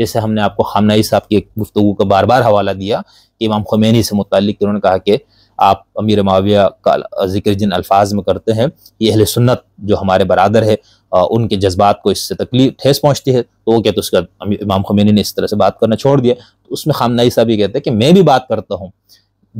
जैसे हमने आपको खामनाई साहब की गुफ्तु का बार बार हवाला दिया कि इमाम खुमैनी से मुतल उन्होंने कहा कि आप अमीर माविया का जिक्र जिन अल्फाज में करते हैं ये अहल सुन्नत जो हमारे बरदर है आ, उनके जज्बात को इससे तकलीफ ठेस पहुँचती है तो वो कहते तो उसका इमाम खमीनी ने इस तरह से बात करना छोड़ दिया तो उसमें खामनाई साहब ये कहते हैं कि मैं भी बात करता हूँ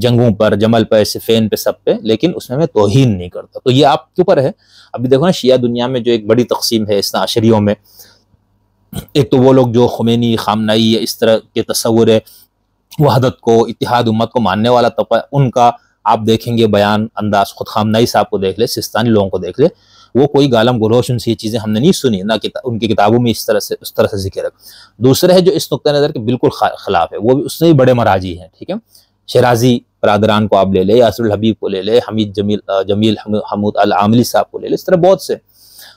जंगों पर जमल पर सिफेन पे सब पे लेकिन उसमें मैं तोहन नहीं करता तो ये आपके ऊपर है अभी देखो ना शिया दुनिया में जो एक बड़ी तकसीम है इस आशरियों में एक तो वो लोग जो खुमैनी खामनाई इस तरह के तस्वुर है वहदत को इतिहाद उम्मत को मानने वाला तबका उनका आप देखेंगे बयान अंदाज खुद खामनाई साहब को देख ले सिस्तानी लोगों को देख ले वो कोई गालम गलोश उनसे ये चीज़ें हमने नहीं सुनी ना कि उनकी किताबों में इस तरह से उस तरह से जिक्र है दूसरा है जो इस नुक़ नज़र के बिल्कुल खिलाफ है वो भी उससे भी बड़े मराजी हैं ठीक है शराजी बरदरान को आप ले लें यासरुल हबीब को ले लें हमीद जमील जमील हमूद अल आमली साहब को ले लें इस तरह बहुत से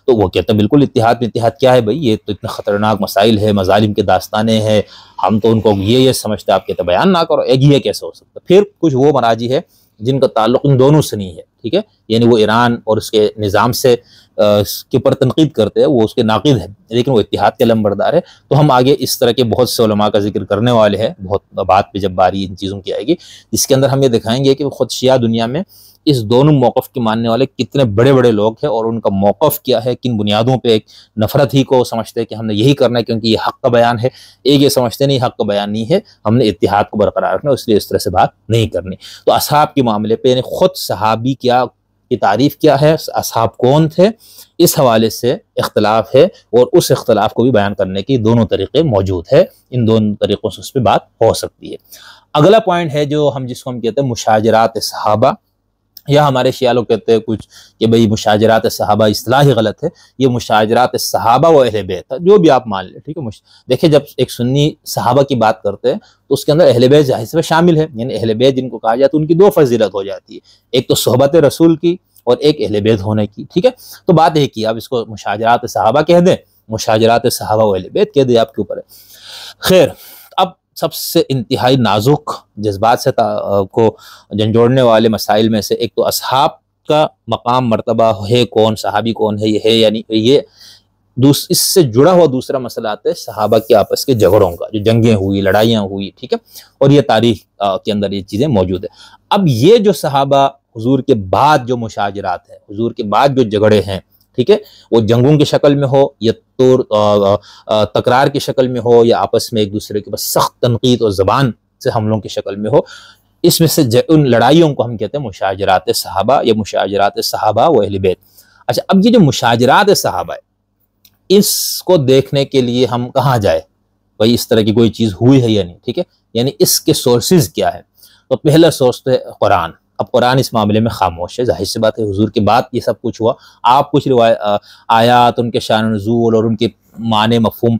तो वो कहते हैं बिल्कुल इतिहाद में इतिहाद क्या है भाई ये तो इतना ख़तरनाक मसाइल है मजालिम के दास्तानें हैं हम तो उनको ये ये समझते आप कहते बयान ना करो एक ये कैसे हो सकता फिर कुछ वो मराजी है जिनका ताल्लुक इन दोनों से नहीं है ठीक है यानी वो ईरान और उसके निज़ाम से के ऊपर तनकीद करते हैं वो उसके नाकद है लेकिन वो इतिहाद के लम्बरदार है तो हम आगे इस तरह के बहुत से का जिक्र करने वाले हैं बहुत बात पर जब बारी इन चीज़ों की आएगी जिसके अंदर हम ये दिखाएंगे कि खुद शिया दुनिया में इस दोनों मौकफ के मानने वाले कितने बड़े बड़े लोग हैं और उनका मौकफ़ क्या है किन बुनियादों पर एक नफरत ही को समझते हैं कि हमने यही करना है क्योंकि ये हक का बयान है एक ये समझते नहीं हक का बयान नहीं है हमने इतिहाद को बरकरार रखना इसलिए इस तरह से बात नहीं करनी तो असहाब के मामले पर ख़ुद सहाबी क्या की तारीफ़ क्या है असहाब कौन थे इस हवाले से इख्तलाफ है और उस इख्तलाफ को भी बयान करने के दोनों तरीके मौजूद है इन दोनों तरीक़ों से उस पर बात हो सकती है अगला पॉइंट है जो हम जिसको हम कहते हैं मुशाजरात सहाबा या हमारे शिया लोग कहते हैं कुछ कि भाई मुशाजरात सहाबा असलाह ही गलत है ये मुशाजरात सहाबा व अहल बैत जो भी आप मान लें ठीक है देखिए जब एक सुन्नी सहाबा की बात करते हैं तो उसके अंदर अहल बैत जाहिर से शामिल है यानी अहल बैत जिनको कहा जाता है उनकी दो फजीलत हो जाती है एक तो सोहबत रसूल की और एक अहल बैत होने की ठीक है तो बात यह की आप इसको मुशाजरात सहाबा कह दें मुशाजरात सहाबा अहल बैत कह दें आपके ऊपर है खैर सबसे इंतहाई नाजुक जज्बात से को झंझोड़ने वाले मसाइल में से एक तो असहाब का मकाम मरतबा है कौन सहाबी कौन है ये है यानी ये इससे जुड़ा हुआ दूसरा मसला आता है सहाबा के आपस के झगड़ों का जो जंगें हुई लड़ाइयाँ हुई ठीक है और ये तारीख के अंदर ये चीज़ें मौजूद है अब ये जो सहाबा हजूर के बाद जो मुशाजरात हैं हजूर के बाद जो झगड़े हैं ठीक है वो जंगों की शक्ल में हो या तो तकरार की शक्ल में हो या आपस में एक दूसरे के पास सख्त तनकीद और ज़बान से हमलों की शक्ल में हो इसमें से उन लड़ाइयों को हम कहते हैं मुशाजरात सहाबा या मुशाजरात सहाबा व अहल बैत अच्छा अब ये जो मुशाजरात सहाबा है इसको देखने के लिए हम कहाँ जाए भाई इस तरह की कोई चीज़ हुई है या नहीं ठीक है यानी इसके सोर्सेज क्या है तो पहला सोर्स तो है कुरान अब कुरान इस मामले में खामोश है जाहिर सी बात है हजूर के बाद ये सब कुछ हुआ आप कुछ रिवाय आयात उनके शान नजूल और उनके मान मफहम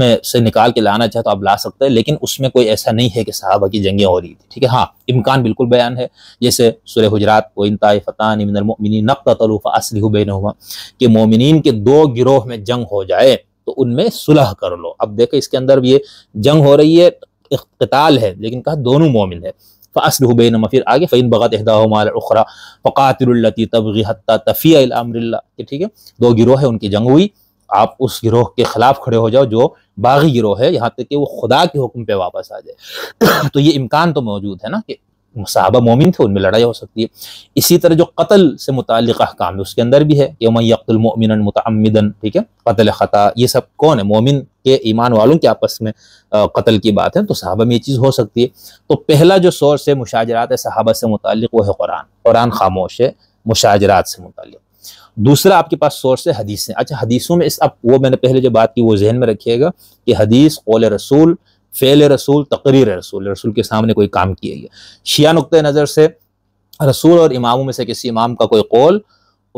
में से निकाल के लाना चाहे तो आप ला सकते हैं लेकिन उसमें कोई ऐसा नहीं है कि साहबा की जंगें हो रही थी ठीक है हाँ इम्कान बिल्कुल बयान है जैसे सुर हजरात को इन ताफ़तान मिनमिन असली बेन हुआ कि मोमिन के दो गिरोह में जंग हो जाए तो उनमें सुलह कर लो अब देखे इसके अंदर ये जंग हो रही है इकताल है लेकिन कहा दोनों मोमिन है फ़ासलह बेन मफिर आगे फ़ैन बगत अहदाखरा फ़कातिलती तबी हती तफ़िया अमरल्ला ठीक है दो गिरोह है उनकी जंग हुई आप उस गिरोह के खिलाफ खड़े हो जाओ जो बागी गिरोह है यहाँ तक कि वो खुदा के हुक्म पे वापस आ जाए तो ये इम्कान तो मौजूद है ना कि साहबा मोमिन थे उनमें लड़ाई हो सकती है इसी तरह जो कत्ल से मुतल अहकाम है उसके अंदर भी है यम यकतुलमिन मतमदन ठीक है कतल ख़ता ये सब कौन है मोमिन के ईमान वालों के आपस में कत्ल की बात है तो साहबा में ये चीज़ हो सकती है तो पहला जो सोर्स है मुशाजरात है साहबा से मुतल वो है कुरान कुरान खामोश है मुशाजरात से मुतल दूसरा आपके पास सोर्स है हदीसें अच्छा हदीसों में इस अब वो मैंने पहले जो बात की वो जहन में रखिएगा कि हदीस कौल रसूल फ़ेल रसूल तकरीर रसूल रसूल के सामने कोई काम किया गया शिया नुक़ नज़र से रसूल और इमामों में से किसी इमाम का कोई कौल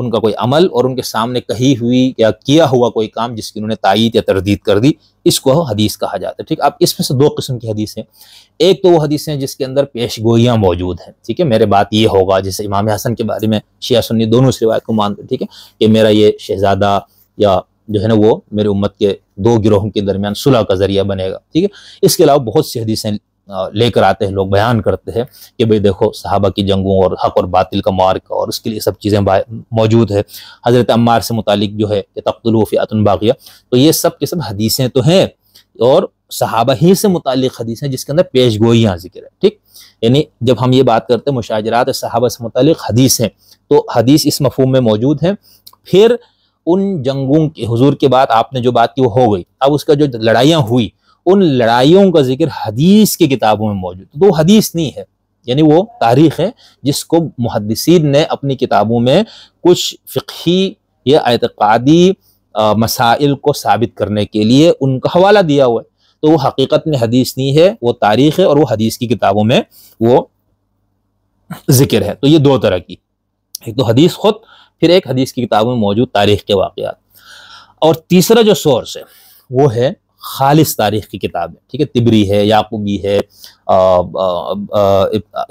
उनका कोई अमल और उनके सामने कही हुई या किया हुआ कोई काम जिसकी उन्होंने तायद या तरदीद कर दी इसको हदीस कहा जाता है ठीक अब इसमें से दो किस्म की हदीस हैं एक तो वो हदीस हैं जिसके अंदर पेश गोइयाँ मौजूद हैं ठीक है मेरे बात ये होगा जैसे इमाम हसन के बारे में शिया सुन्नी दोनों इस रिवायत को मानते ठीक है कि मेरा ये शहजादा या जो है ना वो मेरे उम्मत के दो गिरोहों के दरमियान सुलह का जरिया बनेगा ठीक है इसके अलावा बहुत सी हदीसें लेकर आते हैं लोग बयान करते हैं कि भाई देखो सहाबा की जंगों और हक और बातिल का मार्ग और उसके लिए सब चीज़ें मौजूद है हज़रत अम्मार से मुतालिक जो है कि तख्तलूफ़ियातन बागिया तो ये सब के सब हदीसें तो हैं और साहबा ही से मुतालिक हदीसें जिसके अंदर पेश गोइयाँ जिक्र है ठीक यानी जब हम ये बात करते हैं मुशाजरात साहबा से मुतालिक हदीस हैं तो हदीस इस मफहम में मौजूद हैं फिर उन जंगों के हुजूर के बाद आपने जो बात की वो हो गई अब उसका जो लड़ाइयाँ हुई उन लड़ाइयों का जिक्र हदीस की किताबों में मौजूद तो वो हदीस नहीं है यानी वो तारीख है जिसको मुहदसिन ने अपनी किताबों में कुछ फ़िकी या अतकादी मसाइल को साबित करने के लिए उनका हवाला दिया हुआ है तो वो हकीकत में हदीस नहीं है वो तारीख है और वो हदीस की किताबों में वो जिक्र है तो ये दो तरह की एक तो हदीस खुद फिर एक हदीस की किताब में मौजूद तारीख के वाक़ और तीसरा जो सोर्स है वो है खालिस तारीख की किताबें ठीक है तिबरी है याकूबी है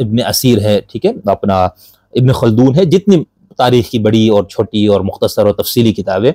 इबन असीर है ठीक है अपना इबन खलदून है जितनी तारीख की बड़ी और छोटी और मुख्तर और तफसली किताबें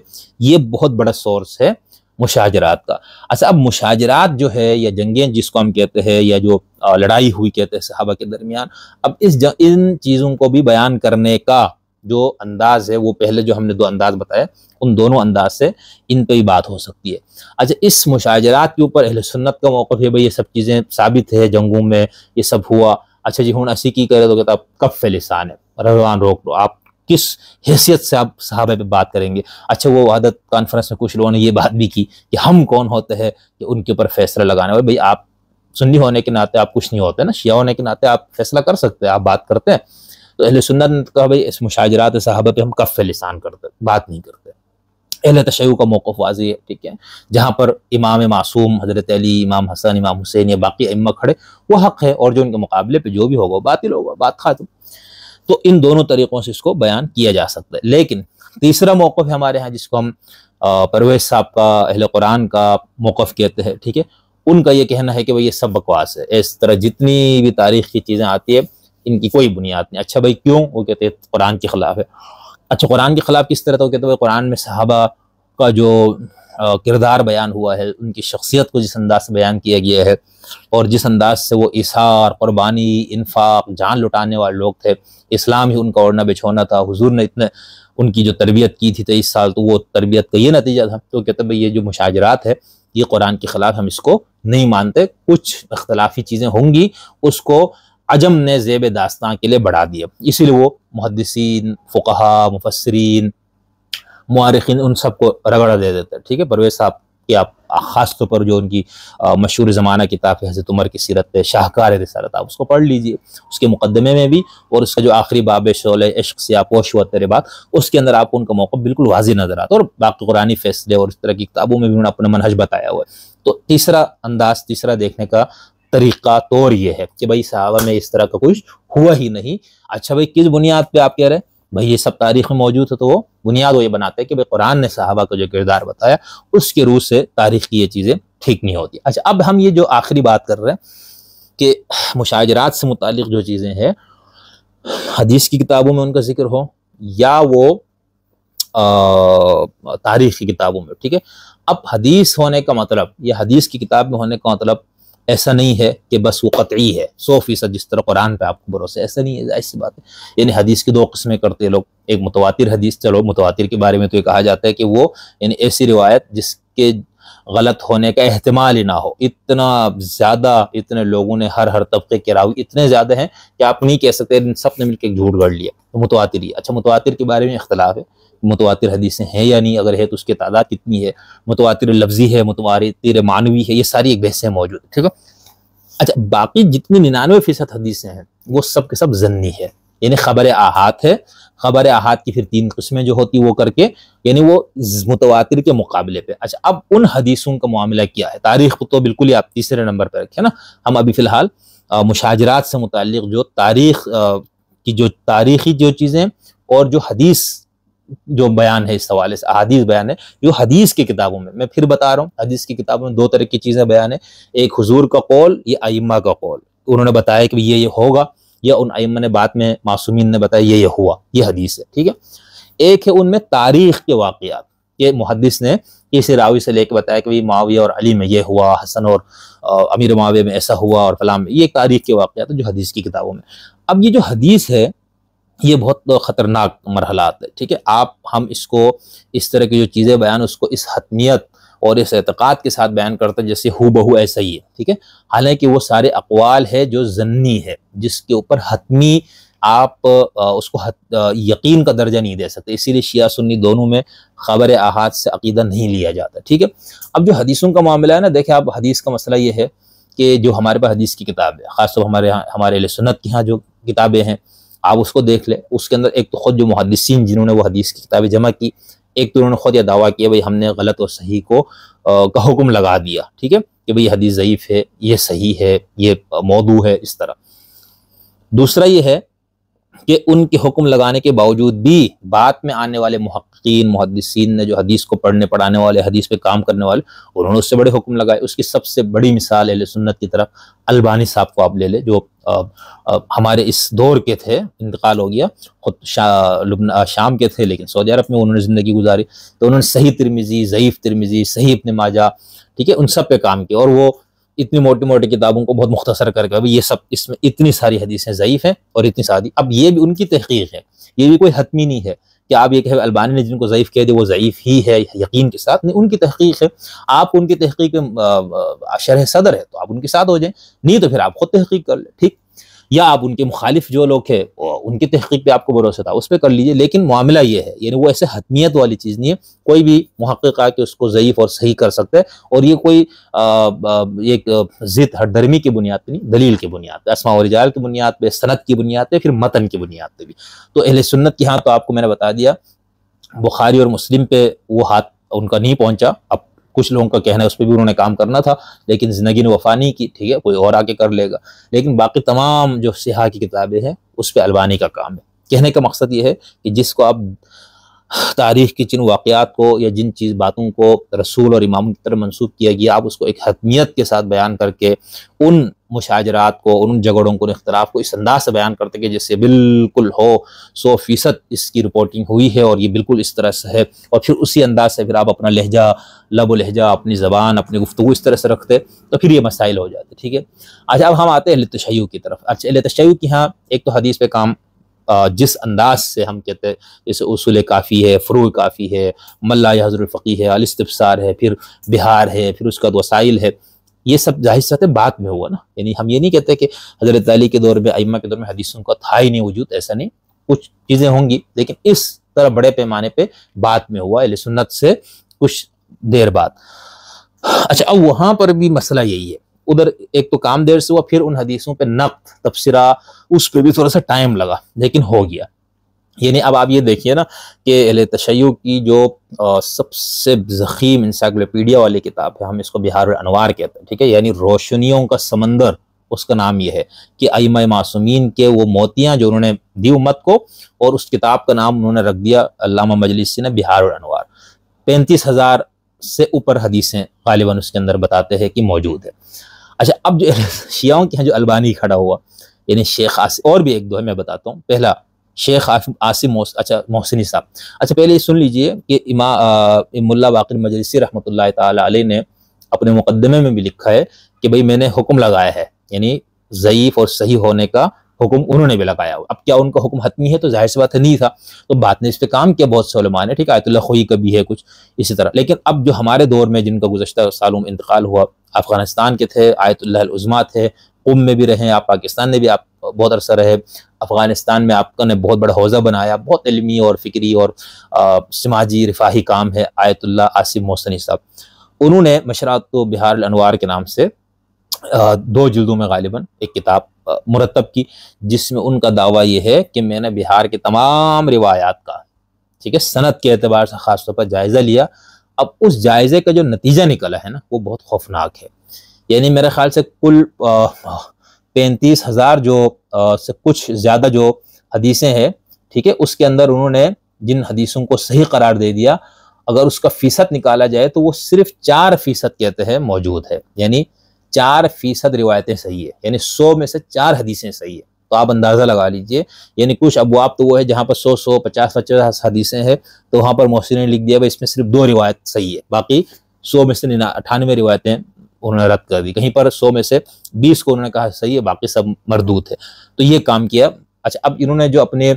ये बहुत बड़ा सोर्स है मुशाजरात का अच्छा अब मुशाजरात जो है या जंगें जिसको हम कहते हैं या जो लड़ाई हुई कहते हैं सहाबा के दरमियान अब इस इन चीज़ों को भी बयान करने का जो अंदाज है वो पहले जो हमने दो अंदाज बताए उन दोनों अंदाज से इन पर ही बात हो सकती है अच्छा इस मुशाजरात के ऊपर अहल सुन्नत का मौक़ है भाई ये सब चीज़ें साबित है जंगों में ये सब हुआ अच्छा जी हूँ असी की करे तो कहता कब फैलिसान है रहमान रोक लो आप किस हैसियत से आप सहाबे पे बात करेंगे अच्छा वो वहादत कॉन्फ्रेंस में कुछ लोगों ने ये बात भी की कि हम कौन होते हैं कि उनके ऊपर फैसला लगाने वाले भाई आप सुन्नी होने के नाते आप कुछ नहीं होते ना शिया होने के नाते आप फैसला कर सकते हैं आप बात करते हैं तो अहल सुन्नत ने कहा भाई इस मुशाजरात साहबा पे हम कफ़ लिसान करते बात नहीं करते अहल तशय का मौक़ वाजी है ठीक है जहाँ पर इमाम मासूम हज़रत अली इमाम हसन इमाम हुसैन या बाकी अम्मा खड़े वो हक़ है और जो उनके मुकाबले पर जो भी होगा बातिल होगा बात खातम तो इन दोनों तरीक़ों से इसको बयान किया जा सकता है लेकिन तीसरा मौक़ है हमारे यहाँ जिसको हम परवेज साहब का अहल कुरान का मौक़ कहते हैं ठीक है उनका ये कहना है कि भाई ये सब बकवास है इस तरह जितनी भी तारीख की चीज़ें आती है इनकी कोई बुनियाद नहीं अच्छा भाई क्यों वो कहते हैं कुरान के ख़िलाफ़ है अच्छा कुरान के ख़िलाफ़ किस तरह तो कहते हैं कुरान में सहाबा का जो किरदार बयान हुआ है उनकी शख्सियत को जिस अंदाज से बयान किया गया है और जिस अंदाज से वो इसार क़ुरबानी इन्फाक जान लुटाने वाले लोग थे इस्लाम ही उनका ओढ़ना बिछोना था हुजूर ने इतने उनकी जो तरबियत की थी तेईस साल तो वो तरबियत का ये नतीजा था तो कहते भाई ये जो मुशाजरात है ये कुरान के ख़िलाफ़ हम इसको नहीं मानते कुछ अख्तलाफी चीज़ें होंगी उसको अजम ने जेब दास्तान के लिए बढ़ा दिया इसीलिए वो मुहदसिन फ़ुकहा मुफसरीन मारखिन उन सबको रगड़ा दे देता है ठीक है परवेज साहब कि आप ख़ास तौर पर जो उनकी मशहूर ज़माना किताब है हज़रत उमर की सीरत शाहकार रिसालत आप उसको पढ़ लीजिए उसके मुकदमे में भी और उसका जो आखिरी बाब शोल इश्क से आपोश हुआ तेरे बाद उसके अंदर आपको उनका मौका बिल्कुल वाजी नज़र आता और बाकी कुरानी फैसले और इस तरह की किताबों में भी उन्होंने अपना मनहज बताया हुआ है तो तीसरा अंदाज तीसरा देखने का तरीका तौर तो ये है कि भाई सहाबा में इस तरह का कुछ हुआ ही नहीं अच्छा भाई किस बुनियाद पे आप कह रहे हैं भाई ये सब तारीख में मौजूद है तो वो बुनियाद वो ये बनाते हैं कि भाई कुरान ने सहाबा का जो किरदार बताया उसके रूह से तारीख की ये चीज़ें ठीक नहीं होती अच्छा अब हम ये जो आखिरी बात कर रहे हैं कि मुशाजरात से मुतल जो चीज़ें हैं हदीस की किताबों में उनका जिक्र हो या वो तारीख की किताबों में ठीक है अब हदीस होने का मतलब या हदीस की किताब में होने का मतलब ऐसा नहीं है कि बस वो कतई है सौ फीसद जिस तरह कुरान पे आपको भरोसा ऐसा नहीं है ऐसी बात है यानी हदीस की दो किस्में करते हैं लोग एक मुतवातिर हदीस चलो मुतवातिर के बारे में तो ये कहा जाता है कि वो यानी ऐसी रिवायत जिसके गलत होने का अहतमाल ही ना हो इतना ज़्यादा इतने लोगों ने हर हर तबके के राव इतने ज़्यादा हैं कि आप नहीं कह सकते सब ने मिलकर झूठ गढ़ लिया तो मुतवातिर ही अच्छा मुतवातिर के बारे में इख्तलाफ है मुतवा हदीसें हैं या नहीं अगर है तो उसकी तादाद कितनी है मुतवा लफ्जी है मतवातिर मानवी है ये सारी एक बहसें मौजूद है ठीक है अच्छा बाकी जितनी निन्यानवे फीसद हदीसें हैं वो सब के सब जन्नी है यानी खबर आहत है खबर आहत की फिर तीन किस्में जो होती वो करके यानी वो मुतवातिर के मुकाबले पे अच्छा अब उन हदीसों का मामला क्या है तारीख को तो बिल्कुल ही आप तीसरे नंबर पर रखें ना हम अभी फ़िलहाल मुशाजरात से मुतल जो तारीख की जो तारीखी जो चीज़ें और जो हदीस जो बयान है इस हवाले से अदीस बयान है जो हदीस की किताबों में मैं फिर बता रहा हूँ हदीस की किताबों में दो तरह की चीज़ें बयान है एक हजूर का कौल ये आइम्मा का कौल उन्होंने बताया कि ये ये होगा या उन आइम्मा ने बाद में मासूमिन ने बताया ये ये हुआ ये हदीस है ठीक है एक है उनमें तारीख के वाक़ात ये मुहदस ने इसी रावी से लेकर बताया कि भाई माविया और अली में ये हुआ हसन और अमीर माविया में ऐसा हुआ और फलाम में ये तारीख के है जो हदीस की किताबों में अब ये जो हदीस है ये बहुत ख़तरनाक मरहला है ठीक है आप हम इसको इस तरह की जो चीज़ें बयान उसको इस हतमियत और इस एतक़ाद के साथ बयान करते हैं जैसे हु बहू ऐसा ही है ठीक है हालांकि वो सारे अकवाल है जो जन्नी है जिसके ऊपर हतमी आप उसको हत, यकीन का दर्जा नहीं दे सकते इसीलिए शिया सुन्नी दोनों में खबर आहत से अकीदा नहीं लिया जाता ठीक है अब जो हदीसों का मामला है ना देखिए आप हदीस का मसला ये है कि जो हमारे पास हदीस की किताब है ख़ासतौर हमारे यहाँ हमारे सुनत के यहाँ जो किताबें हैं आप उसको देख ले उसके अंदर एक तो खुद जो मुहदसिन जिन्होंने वो हदीस की किताबें जमा की एक तो उन्होंने खुद यह दावा किया भाई हमने गलत और सही को का हुक्म लगा दिया ठीक है कि भाई हदीस ज़यीफ़ है ये सही है ये मौदू है इस तरह दूसरा ये है कि उनके हुक्म लगाने के बावजूद भी बाद में आने वाले महक्कीन मुहदसिन ने जो हदीस को पढ़ने पढ़ाने वाले हदीस पे काम करने वाले उन्होंने उससे बड़े हुक्म लगाए उसकी सबसे बड़ी मिसाल अहल सुन्नत की तरफ अलबानी साहब को आप ले लें जो आ, आ, हमारे इस दौर के थे इंतकाल हो गया खुद शा, शाम के थे लेकिन सऊदी अरब में उन्होंने ज़िंदगी गुजारी तो उन्होंने सही तिरमिज़ी ज़यीफ़ तिरमिज़ी सही अपने माजा ठीक है उन सब पे काम किया और वो इतनी मोटी मोटी किताबों को बहुत मुख्तसर करके अभी ये सब इसमें इतनी सारी हदीसें ज़यीफ़ हैं और इतनी सारी अब ये भी उनकी तहकीक है ये भी कोई हतमी नहीं है कि आप ये कहे अलबानी ने जिनको ज़यीफ़ कह दिया वो ज़यीफ़ ही है यकीन के साथ नहीं उनकी तहकीक है आप उनकी तहकीक शरह सदर है तो आप उनके साथ हो जाए नहीं तो फिर आप खुद तहकीक कर लें ठीक या आप उनके मुखालिफ जो लोग हैं उनकी तहकीक पे आपको भरोसा था उस पर कर लीजिए लेकिन मामला ये है यानी वो ऐसे हतमियत वाली चीज़ नहीं है कोई भी महक़ आके उसको ज़यीफ़ और सही कर सकते हैं और ये कोई एक ज़िद हटधर्मी की बुनियाद पर नहीं दलील की बुनियाद पर असमा जाल की बुनियाद पर सनत की बुनियाद पर फिर मतन की बुनियाद पर भी तो अहल सुन्नत के यहाँ तो आपको मैंने बता दिया बुखारी और मुस्लिम पे वो हाथ उनका नहीं पहुंचा अब कुछ लोगों का कहना है उस पर भी उन्होंने काम करना था लेकिन ज़िंदगी ने वफा नहीं की ठीक है कोई और आके कर लेगा लेकिन बाकी तमाम जो सिहा की किताबें हैं उस पर अलबानी का काम है कहने का मकसद ये है कि जिसको आप तारीख़ की जिन वाक़ात को या जिन चीज़ बातों को रसूल और इमाम की तरह मनसूब किया गया आप उसको एक हकमियत के साथ बयान करके उन मुशाजरात को उन झगड़ों को उन इख्तलाफ को इस अंदाज से बयान करते कि जिससे बिल्कुल हो सौ फीसद इसकी रिपोर्टिंग हुई है और ये बिल्कुल इस तरह से है और फिर उसी अंदाज से फिर आप अपना लहजा लब लहजा अपनी ज़बान अपनी गुफ्तु इस तरह से रखते तो फिर ये मसाइल हो जाते ठीक है अच्छा अब हम आते हैं तशयू की तरफ अच्छा तशैयू की यहाँ एक तो हदीस पे काम जिस अंदाज से हम कहते हैं जैसे उसूल काफ़ी है फ़्रू काफ़ी है मल्ला हज़रफ़ी है अलस्तफ़सार है फिर बिहार है फिर उसका वसाइल है ये सब जाहिर सतें बाद में हुआ ना यानी हम ये नहीं कहते कि हज़रत अली के दौर में अयमा के दौर में हदीसों का था ही नहीं वजूद ऐसा नहीं कुछ चीज़ें होंगी लेकिन इस तरह बड़े पैमाने पर बाद में हुआ सुन्नत से कुछ देर बाद अच्छा अब वहाँ पर भी मसला यही है उधर एक तो काम देर से हुआ फिर उन हदीसों पे नक्त तबसरा उस पर भी थोड़ा सा टाइम लगा लेकिन हो गया यानी अब आप ये देखिए ना कि अहल तशै की जो आ, सबसे जखीम इंसाइक्लोपीडिया वाली किताब है हम इसको बिहार अनवार कहते हैं ठीक है यानी रोशनियों का समंदर उसका नाम ये है कि आईम मासूमिन के वो मोतियाँ जो उन्होंने दी उम्मत को और उस किताब का नाम उन्होंने रख दिया अलामा मजलिसी ने बिहार और अनवार पैंतीस हज़ार से ऊपर हदीसें गालिबा उसके अंदर बताते हैं कि मौजूद है अच्छा अब जो शियाओं के यहाँ जो अलबानी खड़ा हुआ यानी शेख आसिम और भी एक दो है मैं बताता हूँ पहला शेख आसिम मोस, अच्छा मोहसिनी साहब अच्छा पहले ये सुन लीजिए कि इमा मुला वाकिर मजलसी रहमत लाई ने अपने मुकदमे में भी लिखा है कि भाई मैंने हुक्म लगाया है यानी ज़यीफ़ और सही होने का हुक्म उन्होंने भी लगाया अब क्या उनका हुक्म हतमी है तो जाहिर सी बात है नहीं था तो बात ने इस पर काम किया बहुत सलमान है ठीक आयतुल्ला खोई का भी है कुछ इसी तरह लेकिन अब जो हमारे दौर में जिनका गुजशत सालों में इंतकाल हुआ अफगानिस्तान के थे आयतुल्लाजमा थे कुम में भी रहे आप पाकिस्तान में भी आप बहुत अरसा रहे अफगानिस्तान में आपका ने बहुत बड़ा हौजा बनाया बहुत इलमी और फिक्री और समाजी रिफाही काम है आयतुल्ला आसिम मोसनी साहब उन्होंने मशरात तो बिहार अनवार के नाम से दो जल्दों में गालिबा एक किताब मुरतब की जिसमें उनका दावा यह है कि मैंने बिहार के तमाम रिवायात का ठीक है सनत के अतबार से ख़ासतौर पर जायज़ा लिया अब उस जायज़े का जो नतीजा निकला है ना वो बहुत खौफनाक है यानी मेरे ख्याल से कुल पैंतीस हज़ार जो आ, से कुछ ज़्यादा जो हदीसें हैं ठीक है उसके अंदर उन्होंने जिन हदीसों को सही करार दे दिया अगर उसका फ़ीसद निकाला जाए तो वो सिर्फ चार फ़ीसद कहते हैं मौजूद है यानी चार फीसद रिवायतें सही है यानी सौ में से चार हदीसें सही है तो आप अंदाज़ा लगा लीजिए यानी कुछ अब आप तो वो है जहाँ पर सौ सौ पचास पचास हदीसें हैं तो वहाँ पर मोहसिन ने लिख दिया भाई इसमें सिर्फ दो रिवायत सही है बाकी सौ में से अठानवे रिवायतें उन्होंने रद्द कर दी कहीं पर सौ में से बीस को उन्होंने कहा सही है बाकी सब मरदूत है तो ये काम किया अच्छा अब इन्होंने जो अपने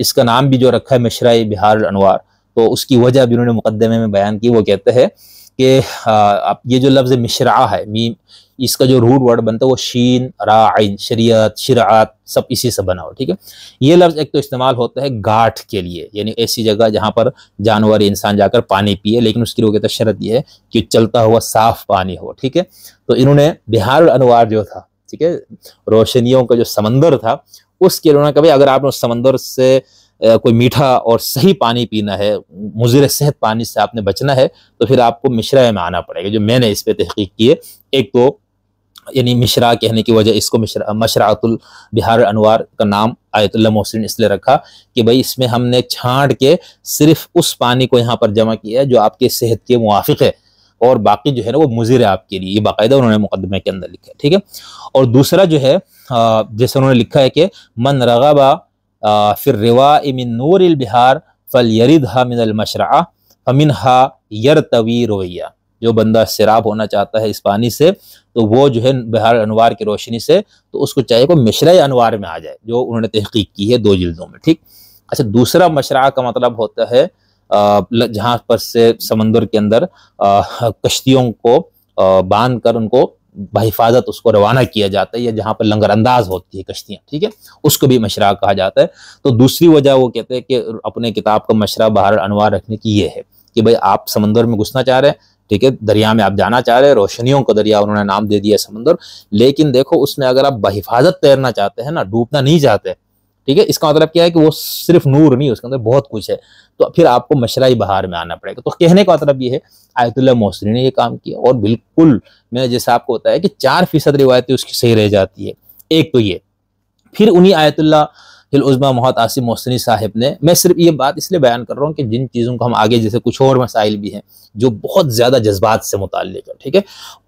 इसका नाम भी जो रखा है मिश्रा बिहार अनवार तो उसकी वजह भी इन्होंने मुकदमे में बयान की वो कहते हैं के आप ये जो लफ्ज़ मिश्रा है मीम इसका जो रूट वर्ड बनता है वो शीन राइन शरीयत शरात सब इसी से बना हो ठीक है ये लफ्ज़ एक तो इस्तेमाल होता है गाठ के लिए यानी ऐसी जगह जहाँ पर जानवर इंसान जाकर पानी पिए लेकिन उसकी रोकता शरत यह है कि चलता हुआ साफ पानी हो ठीक है तो इन्होंने बिहार अनुवार जो था ठीक है रोशनियों का जो समंदर था उसके उन्होंने कभी अगर आपने उस समंदर से कोई मीठा और सही पानी पीना है मुजिर सेहत पानी से आपने बचना है तो फिर आपको मिश्रा में आना पड़ेगा जो मैंने इस पर तहकीक की है एक तो यानी मिश्रा कहने की वजह इसको मिश्रा मशरातुल बिहार अनवार का नाम आयतुल्ला मोहसिन इसलिए रखा कि भाई इसमें हमने छाँट के सिर्फ उस पानी को यहाँ पर जमा किया है जो आपके सेहत के मुआफ़ है और बाकी जो है ना वो मुजिर है आपके लिए ये बाकायदा उन्होंने मुकदमे के अंदर लिखा है ठीक है और दूसरा जो है जैसे उन्होंने लिखा है कि मन रगाबा फिर रिवा इमिन नूर बिहार फल यरिद हामिन मशरा अमिन हा यर तवी रोया जो बंदा शराब होना चाहता है इस पानी से तो वो जो है बिहार अनवार की रोशनी से तो उसको चाहिए को मिश्रा अनवार में आ जाए जो उन्होंने तहकीक की है दो जिल्दों में ठीक अच्छा दूसरा मशरा का मतलब होता है जहाँ पर से समंदर के अंदर कश्तियों को बांध कर उनको बहिफाजत उसको रवाना किया जाता है या जहाँ पर लंगरअंदाज होती है कश्तियाँ ठीक है उसको भी मशरा कहा जाता है तो दूसरी वजह वो कहते हैं कि अपने किताब का मशरा बाहर अनवार रखने की ये है कि भाई आप समंदर में घुसना चाह रहे हैं ठीक है दरिया में आप जाना चाह रहे हैं रोशनियों का दरिया उन्होंने नाम दे दिया समंदर लेकिन देखो उसमें अगर आप बहिफाजत तैरना चाहते हैं ना डूबना नहीं चाहते ठीक है इसका मतलब क्या है कि वो सिर्फ नूर नहीं उसके अंदर बहुत कुछ है तो फिर आपको ही बहार में आना पड़ेगा तो कहने का मतलब ये है आयतुल्ला मौसरी ने ये काम किया और बिल्कुल मैंने जैसा आपको बताया कि चार फीसद रिवायतें उसकी सही रह जाती है एक तो ये फिर उन्हीं आयतुल्ला उजमा मोहत आसिम मोसनी साहब ने मैं सिर्फ ये बात इसलिए बयान कर रहा हूँ कि जिन चीज़ों को हम आगे जैसे कुछ और मसाइल भी हैं जो बहुत ज़्यादा जज्बात से मुतल है ठीक है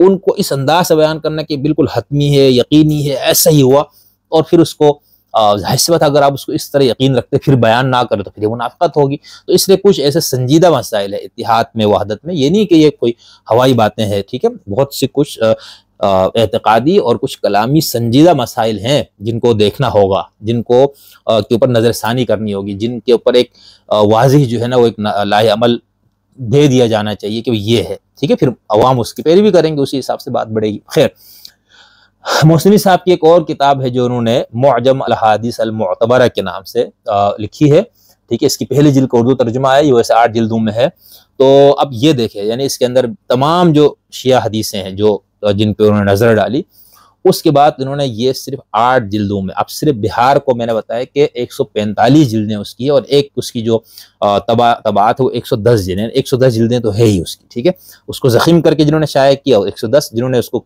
उनको इस अंदाज से बयान करना कि बिल्कुल हतमी है यकीनी है ऐसा ही हुआ और फिर उसको हैसियत अगर आप उसको इस तरह यकीन रखते फिर बयान ना करें तो फिर मुनाफ़त होगी तो इसलिए कुछ ऐसे संजीदा मसाइल है इतिहाद में वहादत में ये नहीं कि ये कोई हवाई बातें हैं ठीक है बहुत सी कुछ एतकादी और कुछ कलामी संजीदा मसाइल हैं जिनको देखना होगा जिनको के ऊपर नज़रसानी करनी होगी जिनके ऊपर एक वाजह जो है ना वो एक लाहे अमल दे दिया जाना चाहिए कि ये है ठीक है फिर अवाम उसकी पैरवी करेंगे उसी हिसाब से बात बढ़ेगी खैर मौसमी साहब की एक और किताब है जो उन्होंने मोजम अलहदीस अलमतबरा के नाम से लिखी है ठीक है इसकी पहली जिल का उर्दू तर्जुमा है ये वैसे आठ जिल्दों में है तो अब ये देखें यानी इसके अंदर तमाम जो शिया हदीसें हैं जो जिन पर उन्होंने नज़र डाली उसके बाद उन्होंने ये सिर्फ आठ जिल्दों में अब सिर्फ बिहार को मैंने बताया कि 145 जिल्दें उसकी और एक उसकी जो तबा तबात है वो 110 सौ 110 जिल्दें तो है ही उसकी ठीक है उसको जख्म करके जिन्होंने शाया किया और 110 जिन्होंने उसको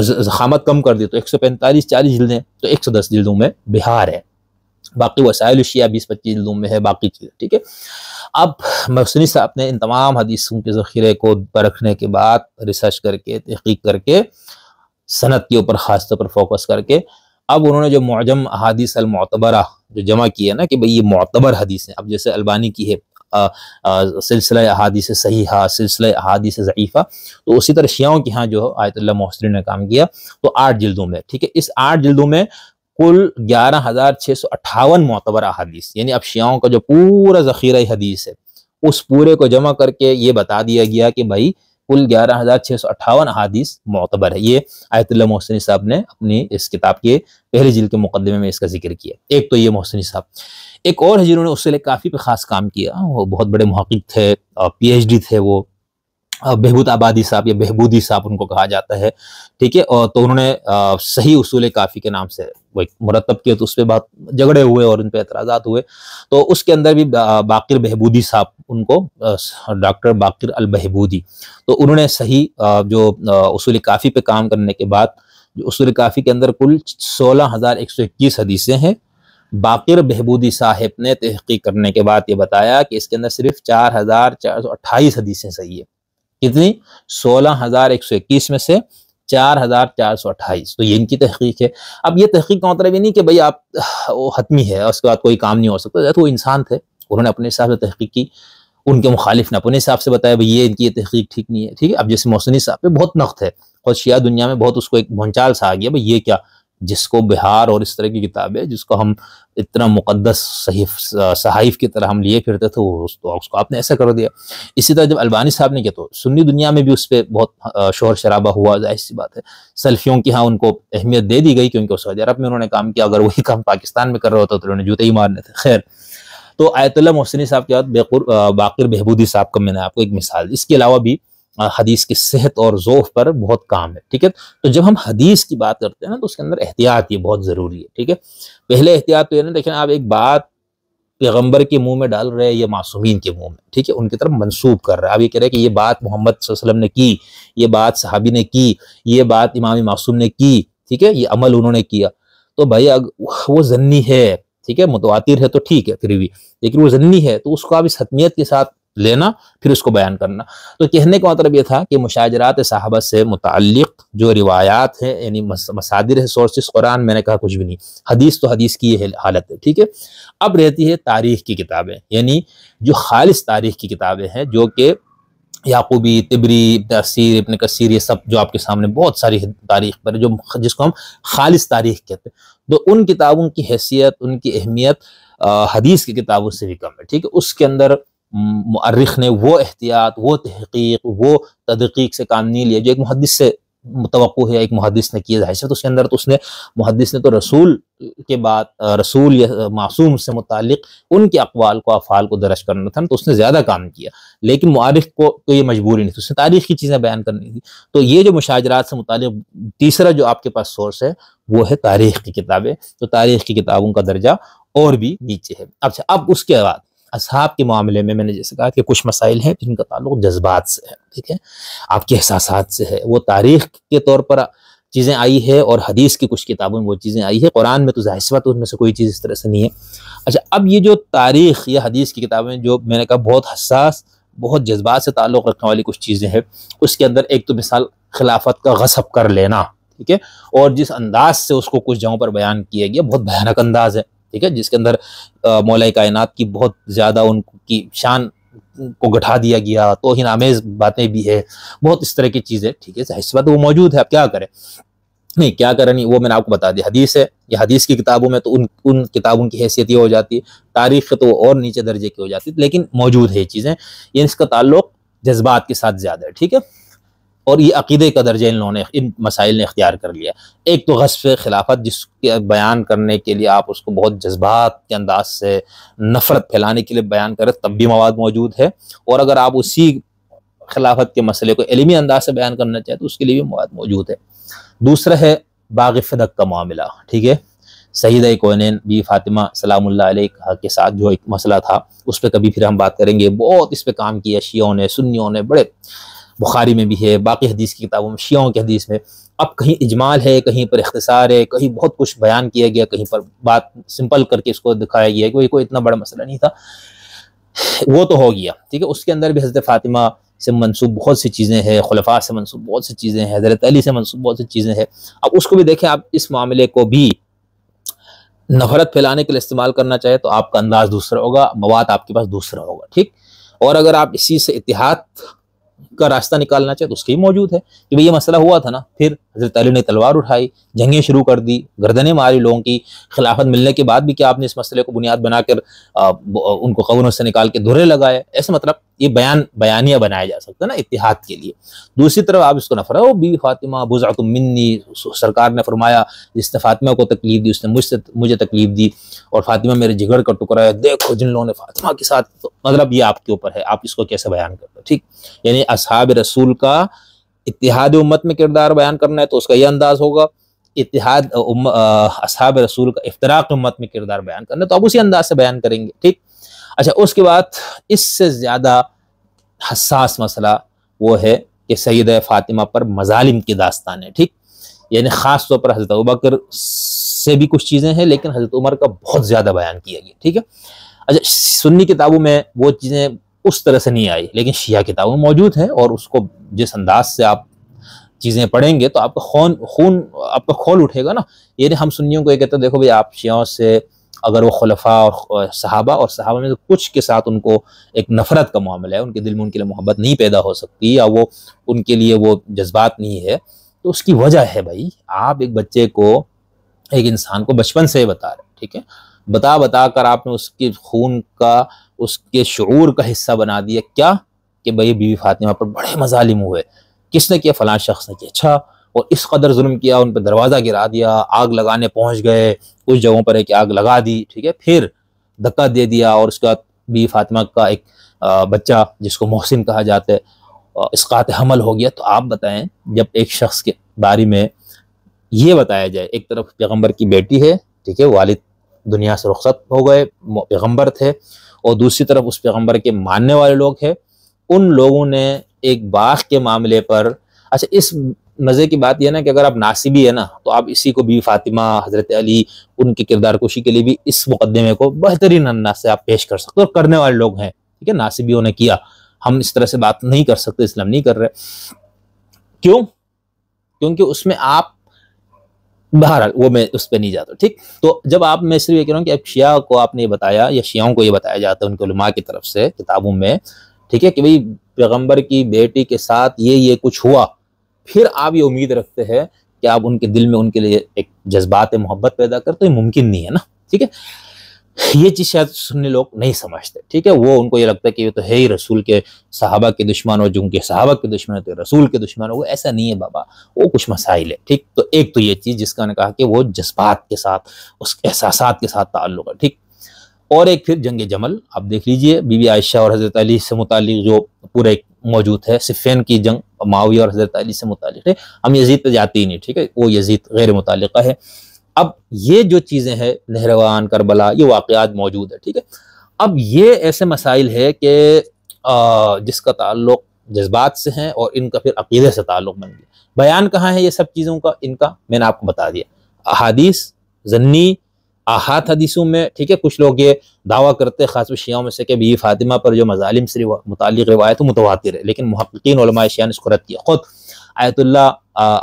जखामत कम कर दी तो एक सौ पैंतालीस चालीस जिल्दें तो एक सौ दस जिल्दों में बिहार है बाकी वसायल शिया बीस पच्चीस जिल्दों में है बाकी चीज़ें ठीक है अब मसनी साहब ने इन तमाम हदीसों के ज़ख़ीरे को परखने के बाद रिसर्च करके तहकीक करके सनत के ऊपर ख़ास तौर पर फोकस करके अब उन्होंने जो मजम हदीस अलमोतबरा जो जमा किया ना कि भाई ये मोतबर हदीस है अब जैसे अलबानी की है सिलसिला सही हा सिलसिला से ज़ीफ़ा तो उसी तरह शियाओं के यहाँ जो आयतल्ला मोहसिन ने काम किया तो आठ जल्दों में ठीक है इस आठ जल्दों में कुल ग्यारह हज़ार छः सौ अट्ठावन मोतबर अहादीस यानी अब शियाओं का जो पूरा ज़ख़ीरा हदीस है उस पूरे को जमा करके ये बता दिया गया कि भाई कुल ग्यारह हज़ार छः सौ अट्ठावन अहादीस मोतबर है ये आयतुल्ला मोहसिन साहब ने अपनी इस किताब के पहले जिल के मुकदमे में इसका जिक्र किया एक तो ये मोहसिन साहब एक और है जिन्होंने उससे लिए काफ़ी पे ख़ास काम किया वो बहुत बड़े महक़ थे पी थे वो बहबूद आबादी साहब या बहबूदी साहब उनको कहा जाता है ठीक है और तो उन्होंने सही उसूल काफ़ी के नाम से वो एक मुरतब किया तो उस पर बात झगड़े हुए और उन पर एतराज़ा हुए तो उसके अंदर भी बाकिर बहबूदी साहब उनको डॉक्टर बाकिर अल बहबूदी तो उन्होंने सही जो उसूल काफ़ी पे काम करने के बाद जो उसूल काफ़ी के अंदर कुल सोलह हज़ार एक सौ इक्कीस हदीसें हैं बाकिर बहबूदी साहिब ने तहकीक करने के बाद ये बताया कि इसके अंदर सिर्फ चार हजार चार सौ अट्ठाईस हदीसें सही है कितनी सोलह हजार एक सौ इक्कीस में से चार हजार चार सौ अट्ठाईस तो ये इनकी तहकीक है अब ये तहकीक का मतलब ये नहीं कि भाई आप वो हतमी है उसके बाद कोई काम नहीं हो सकता तो वो इंसान थे उन्होंने अपने हिसाब से तहकीक की उनके मुखालिफ ने अपने हिसाब से बताया भाई ये इनकी ये तहकीक ठीक नहीं है ठीक है अब जैसे मौसनी साहब पे बहुत नख्त है और शिया दुनिया में बहुत उसको एक भोचाल सा आ गया भाई ये क्या जिसको बिहार और इस तरह की किताबें जिसको हम इतना मुकदस सहीफ सहाइफ की तरह हम लिए फिरते थे वो उसको, उसको आपने ऐसा कर दिया इसी तरह जब अल्बानी साहब ने किया तो सुन्नी दुनिया में भी उस पर बहुत शोर शराबा हुआ जाहिर सी बात है सेल्फियों की हाँ उनको अहमियत दे दी गई क्योंकि सऊदी अरब में उन्होंने काम किया अगर वही काम पाकिस्तान में कर रहा होता तो उन्होंने जूते ही मारने थे खैर तो आयतुल्ला मोहसिनी साहब के बाद बेकुर बाकिर बहबूदी साहब का मैंने आपको एक मिसाल इसके अलावा भी हदीस की सेहत और जोफ पर बहुत काम है ठीक है तो जब हम हदीस की बात करते हैं ना तो उसके अंदर एहतियात ये बहुत ज़रूरी है ठीक है पहले एहतियात तो ये ना देखें आप एक बात पैगम्बर के मुंह में डाल रहे हैं या मासूमिन के मुंह में ठीक है उनकी तरफ मंसूब कर रहे हैं आप ये कह रहे हैं कि ये बात मोहम्मद वसलम ने की ये बात सहाबी ने की ये बात इमाम मासूम ने की ठीक है ये अमल उन्होंने किया तो भाई वो जन्नी है ठीक है मुतवा है तो ठीक है फिर भी लेकिन वो जन्नी है तो उसको आप इस हतमियत के साथ लेना फिर उसको बयान करना तो कहने का मतलब ये था कि मुशाजरात साहबा से मुतल जो रिवायात हैं यानी मसादिर है सोर्स कुरान मैंने कहा कुछ भी नहीं हदीस तो हदीस की ये हालत है ठीक है अब रहती है तारीख की किताबें यानी जो खालिस तारीख की किताबें हैं जो कि याकूबी तिबरी तफसीर इबन कसीर ये सब जो आपके सामने बहुत सारी तारीख पर जो जिसको हम खालिस तारीख कहते हैं तो उन किताबों की हैसियत उनकी अहमियत हदीस की किताबों से भी कम है ठीक है उसके अंदर मर्रख ने वो एहतियात वो तहकीक वो तदकीक से काम नहीं लिया जो एक मुहदस से मुतव है एक मुहदस ने किया जाहिर तो उसके अंदर तो उसने मुहदस ने तो रसूल के बाद रसूल या मासूम से मुतल उनके अकवाल को अफ़ाल को दर्ज करना था तो उसने ज़्यादा काम किया लेकिन मारफ को तो ये मजबूरी नहीं थी उसने तारीख की चीज़ें बयान करनी थी तो ये जो मुशाजरात से मुतल तीसरा जो आपके पास सोर्स है वो है तारीख की किताबें तो तारीख की किताबों का दर्जा और भी नीचे है अच्छा अब उसके बाद असहाब के मामले में मैंने जैसे कहा कि कुछ मसाइल हैं जिनका ताल्लुक जज्बात से है ठीक है आपके एहसास से है वो तारीख के तौर पर चीज़ें आई है और हदीस की कुछ किताबों में वो चीज़ें आई है कुरान में तो जाहिर सी उनमें से कोई चीज़ इस तरह से नहीं है अच्छा अब ये जो तारीख या हदीस की किताबें जो मैंने कहा बहुत हसास बहुत जज्बात से ताल्लुक़ रखने वाली कुछ चीज़ें हैं उसके अंदर एक तो मिसाल खिलाफत का गसब कर लेना ठीक है और जिस अंदाज से उसको कुछ जगहों पर बयान किया गया बहुत भयानक अंदाज है ठीक है जिसके अंदर मौल कायनात की बहुत ज़्यादा उनकी शान को गठा दिया गया तो ही नामेज बातें भी है बहुत इस तरह की चीज़ें ठीक है इस बात वो मौजूद है आप क्या करें नहीं क्या करें नहीं वो मैंने आपको बता दिया हदीस है या हदीस की किताबों में तो उन उन किताबों की हैसियत ये हो जाती है तारीख तो और नीचे दर्जे की हो जाती है लेकिन मौजूद है ये चीज़ें ये इसका ताल्लुक जज्बात के साथ ज़्यादा है ठीक है और ये अकीदे का दर्जा इन लोगों ने इन मसाइल ने अख्तियार कर लिया एक तो गसफ़ खिलाफत जिसके बयान करने के लिए आप उसको बहुत जज्बात के अंदाज से नफ़रत फैलाने के लिए बयान करें तब भी मवाद मौजूद है और अगर आप उसी खिलाफत के मसले को इलमी अंदाज से बयान करना चाहें तो उसके लिए भी मवाद मौजूद है दूसरा है बाग फदक का मामला ठीक है सहीद कोनैन बी फातिमा सलाम हाँ, के साथ जो एक मसला था उस पर कभी फिर हम बात करेंगे बहुत इस पर काम किया शियों ने सुन्नियों ने बड़े बुखारी में भी है बाकी हदीस की किताबों में शियाओं की हदीस में अब कहीं इजमाल है कहीं पर इख्तसार है कहीं बहुत कुछ बयान किया गया कहीं पर बात सिंपल करके इसको दिखाया गया कि कोई इतना बड़ा मसला नहीं था वो तो हो गया ठीक है उसके अंदर भी हज़रत फ़ातिमा से मनसूब बहुत सी चीज़ें हैं खलफा से मनसूब बहुत सी चीज़ें हैं हज़रत अली से मनसूब बहुत सी चीज़ें हैं अब उसको भी देखें आप इस मामले को भी नफरत फैलाने के लिए इस्तेमाल करना चाहे तो आपका अंदाज़ दूसरा होगा मवाद आपके पास दूसरा होगा ठीक और अगर आप इसी से इतिहाद का रास्ता निकालना चाहिए तो उसके भी मौजूद है कि भाई ये मसला हुआ था ना फिर हजरत अली ने तलवार उठाई जंगें शुरू कर दी गर्दने मारी लोगों की खिलाफत मिलने के बाद भी क्या आपने इस मसले को बुनियाद बनाकर उनको कवनों से निकाल के धुरे लगाए ऐसे मतलब ये बयान बयानिया बनाया जा सकता है ना इतिहाद के लिए दूसरी तरफ आप इसको नफर हो बी फातिमा बुजातुम मिन्नी सरकार ने फरमाया जिसने फातिमा को तकलीफ दी उसने मुझसे मुझे तकलीफ दी और फातिमा मेरे जिगड़ का टुकड़ा है देखो जिन लोगों ने फातिमा के साथ तो, मतलब ये आपके ऊपर है आप इसको कैसे बयान कर दो ठीक यानी असहाब रसूल का इतिहाद उम्मत में किरदार बयान करना है तो उसका यह अंदाज होगा इतिहाद असहाब रसूल का इफ्तराक उम्मत में किरदार बयान करना है तो अब उसी अंदाज से बयान करेंगे ठीक अच्छा उसके बाद इससे ज़्यादा हसास मसला वो है कि सैद फातिमा पर मजालिम की दास्तान है ठीक यानी ख़ास तौर पर हज़रत बकर से भी कुछ चीज़ें हैं लेकिन हज़रत उमर का बहुत ज़्यादा बयान किया गया ठीक है अच्छा सुन्नी किताबों में वो चीज़ें उस तरह से नहीं आई लेकिन शिया किताबों में मौजूद है और उसको जिस अंदाज से आप चीज़ें पढ़ेंगे तो आपका खून खून आपका खोल उठेगा ना ये हम सुन्नियों को ये कहते हैं देखो भाई आप शियाओं से अगर वो खलफा और सहाबा और सहाबा में से कुछ के साथ उनको एक नफ़रत का मामला है उनके दिल में उनके लिए मोहब्बत नहीं पैदा हो सकती या वो उनके लिए वो जज्बात नहीं है तो उसकी वजह है भाई आप एक बच्चे को एक इंसान को बचपन से बता रहे ठीक है बता बता कर आपने उसके खून का उसके शूर का हिस्सा बना दिया क्या कि भाई बीवी फातिमा पर बड़े मजालिम हुए किसने किया फला शख्स ने किया अच्छा और इस कदर जुल्म किया उन पर दरवाज़ा गिरा दिया आग लगाने पहुंच गए कुछ जगहों पर एक आग लगा दी ठीक है फिर धक्का दे दिया और उसके बाद बी फातिमा का एक बच्चा जिसको मोहसिन कहा जाता है इसकात हमल हो गया तो आप बताएं जब एक शख्स के बारे में ये बताया जाए एक तरफ पैगम्बर की बेटी है ठीक है वालिद दुनिया से रुख्सत हो गए पैगम्बर थे और दूसरी तरफ उस पैगम्बर के मानने वाले लोग हैं उन लोगों ने एक बाघ के मामले पर अच्छा इस मज़े की बात यह ना कि अगर आप नासिबी है ना तो आप इसी को भी फातिमा हज़रत अली उनके किरदार कुशी के लिए भी इस मुकदमे को बेहतरीन अंदाज से आप पेश कर सकते हो और करने वाले लोग हैं ठीक है नासिबियों ने किया हम इस तरह से बात नहीं कर सकते इस्लाम नहीं कर रहे क्यों क्योंकि उसमें आप बहरहाल वो मैं उस पर नहीं जाता ठीक तो जब आप मैं सिर्फ ये कह रहा हूँ कि अब शिया को आपने बताया या शियाओं को ये बताया जाता है उनके उलमा की तरफ से किताबों में ठीक है कि भाई पैगम्बर की बेटी के साथ ये ये कुछ हुआ फिर आप ये उम्मीद रखते हैं कि आप उनके दिल में उनके लिए एक जज्बात मोहब्बत पैदा करते तो ये मुमकिन नहीं है ना ठीक है ये चीज़ शायद सुनने लोग नहीं समझते ठीक है वो उनको ये लगता है कि ये तो है ही रसूल के सहाबा के दुश्मन हो जिनके उनके सहाबा के दुश्मन है तो रसूल के दुश्मन हो ऐसा नहीं है बाबा वो कुछ मसाइल है ठीक तो एक तो ये चीज़ जिसका ने कहा कि वो जज्बात के साथ उस एहसास के साथ ताल्लुक है ठीक और एक फिर जंग जमल आप देख लीजिए बीबी आयशा और हज़रत अली से मुतल जो पूरा मौजूद है सिफेन की जंग माविया और हज़रत अली से मुतल है हम यजीद पर जाते ही नहीं ठीक है वो यजीद गैर मुतल है अब ये जो चीज़ें हैं नहरवान करबला ये वाक़ात मौजूद है ठीक है अब ये ऐसे मसाइल है कि जिसका ताल्लुक जज्बात से हैं और इनका फिर अकीदे से ताल्लुक बन गया बयान कहाँ है ये सब चीज़ों का इनका मैंने आपको बता दिया अहादीस जन्नी आहत हदीसों में ठीक है कुछ लोग ये दावा करते हैं खासकर शियाओं में से कि बी फातिमा पर जो मजालिम से मुतल रिवायत मुतवा है लेकिन महक्कीन शिया ने इसको रद्द किया खुद आयतुल्ला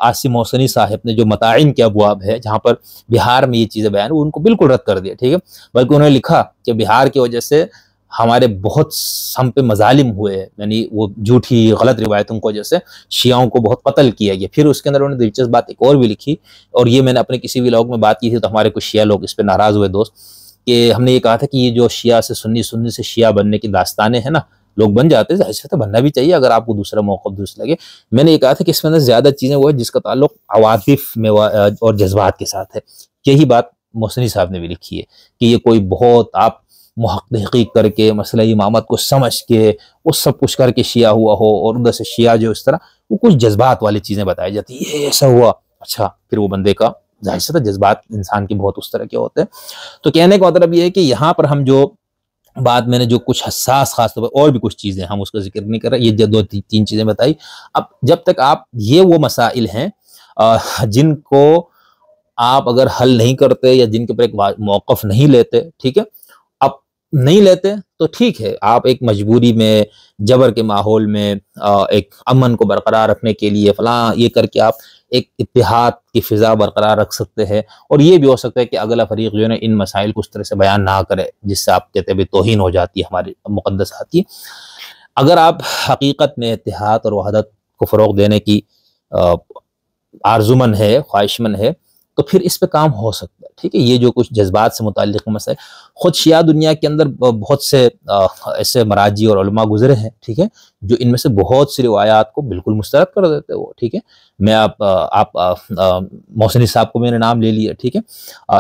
आसिम मोसनी साहब ने जो मतान के अबुआब है जहाँ पर बिहार में ये चीज़ें बयान वो उनको बिल्कुल रद्द कर दिया ठीक है बल्कि उन्होंने लिखा कि बिहार की वजह से हमारे बहुत हम पे मजालिम हुए यानी वो झूठी गलत रिवायतों को जैसे शियाओं को बहुत कतल किया गया फिर उसके अंदर उन्होंने दिलचस्प बात एक और भी लिखी और ये मैंने अपने किसी भी लोग में बात की थी तो हमारे कुछ शिया लोग इस पर नाराज़ हुए दोस्त कि हमने ये कहा था कि ये जो शिया से सुन्नी सुन्नी से शिया बनने की दास्तानें हैं ना लोग बन जाते हैं ऐसे तो बनना भी चाहिए अगर आपको दूसरा मौका दुरुस्त लगे मैंने ये कहा था कि इसमें अंदर ज़्यादा चीज़ें वो है जिसका ताल्लुक अवातिफ में और जज्बात के साथ है यही बात मोहसनी साहब ने भी लिखी है कि ये कोई बहुत आप महक़ करके मसला इमामत को समझ के वो सब कुछ करके शिया हुआ हो और उधर से शिया जो इस तरह वो कुछ जज्बात वाली चीज़ें बताई जाती है ऐसा हुआ अच्छा फिर वो बंदे का जाहिर सा जज्बात इंसान के बहुत उस तरह के होते हैं तो कहने का मतलब ये है कि यहाँ पर हम जो बाद मैंने जो कुछ हसास खास तौर पर और भी कुछ चीज़ें हम उसका जिक्र नहीं कर रहे ये दो ती, तीन चीज़ें बताई अब जब तक आप ये वो मसाइल हैं जिनको आप अगर हल नहीं करते या जिनके ऊपर एक मौक़ नहीं लेते ठीक है अब नहीं लेते तो ठीक है आप एक मजबूरी में जबर के माहौल में एक अमन को बरकरार रखने के लिए फला ये करके आप एक इतिहाद की फ़िज़ा बरकरार रख सकते हैं और ये भी हो सकता है कि अगला फरीक जो है इन मसाइल को उस तरह से बयान ना करे जिससे आप कहते हैं तोहन हो जाती है हमारी मुकदस आती अगर आप हकीकत में इतिहाद और वहादत को फ़रोग देने की आर्जुमन है ख्वाहिशमंद है तो फिर इस पर काम हो सकता ठीक है ये जो कुछ जज्बात से मुतल मसला ख़ुद शिया दुनिया के अंदर बहुत से ऐसे मराजी और गुजरे हैं ठीक है जो इनमें से बहुत सी रिवायात को बिल्कुल मुस्तरद कर देते वो ठीक है मैं आप आप, आप मोहसिन साहब को मैंने नाम ले लिया ठीक है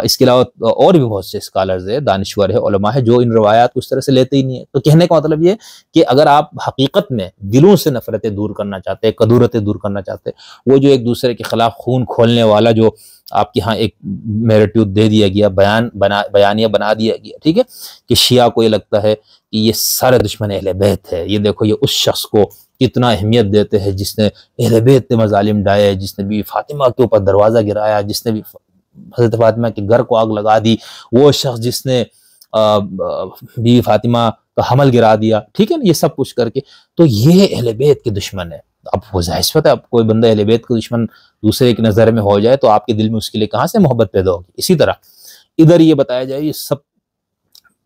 इसके अलावा तो और भी बहुत से स्कॉलर्स है दानश्वर है उलमा है जो इन रवायात को उस तरह से लेते ही नहीं है तो कहने का मतलब ये कि अगर आप हकीकत में दिलों से नफरतें दूर करना चाहते हैं कदूरतें दूर करना चाहते हैं वो जो एक दूसरे के खिलाफ खून खोलने वाला जो आपके यहाँ एक मेरेट्यूड दे दिया गया बयान बना बयानिया बना दिया गया ठीक है कि शिया को ये लगता है कि ये सारे दुश्मन अहल बैत है ये देखो ये उस शख्स को कितना अहमियत देते हैं जिसने अहल बैत ने मजालिम डाए जिसने भी फातिमा के ऊपर दरवाज़ा गिराया जिसने भी हजरत फातिमा के घर को आग लगा दी वो शख्स जिसने बीवी फातिमा का हमल गिरा दिया ठीक है ना ये सब कुछ करके तो ये अहल बैत के दुश्मन है अब वो जाहिर है अब कोई बंदा अहल बैत का दुश्मन दूसरे की नज़र में हो जाए तो आपके दिल में उसके लिए कहाँ से मोहब्बत पैदा होगी इसी तरह इधर ये बताया जाए ये सब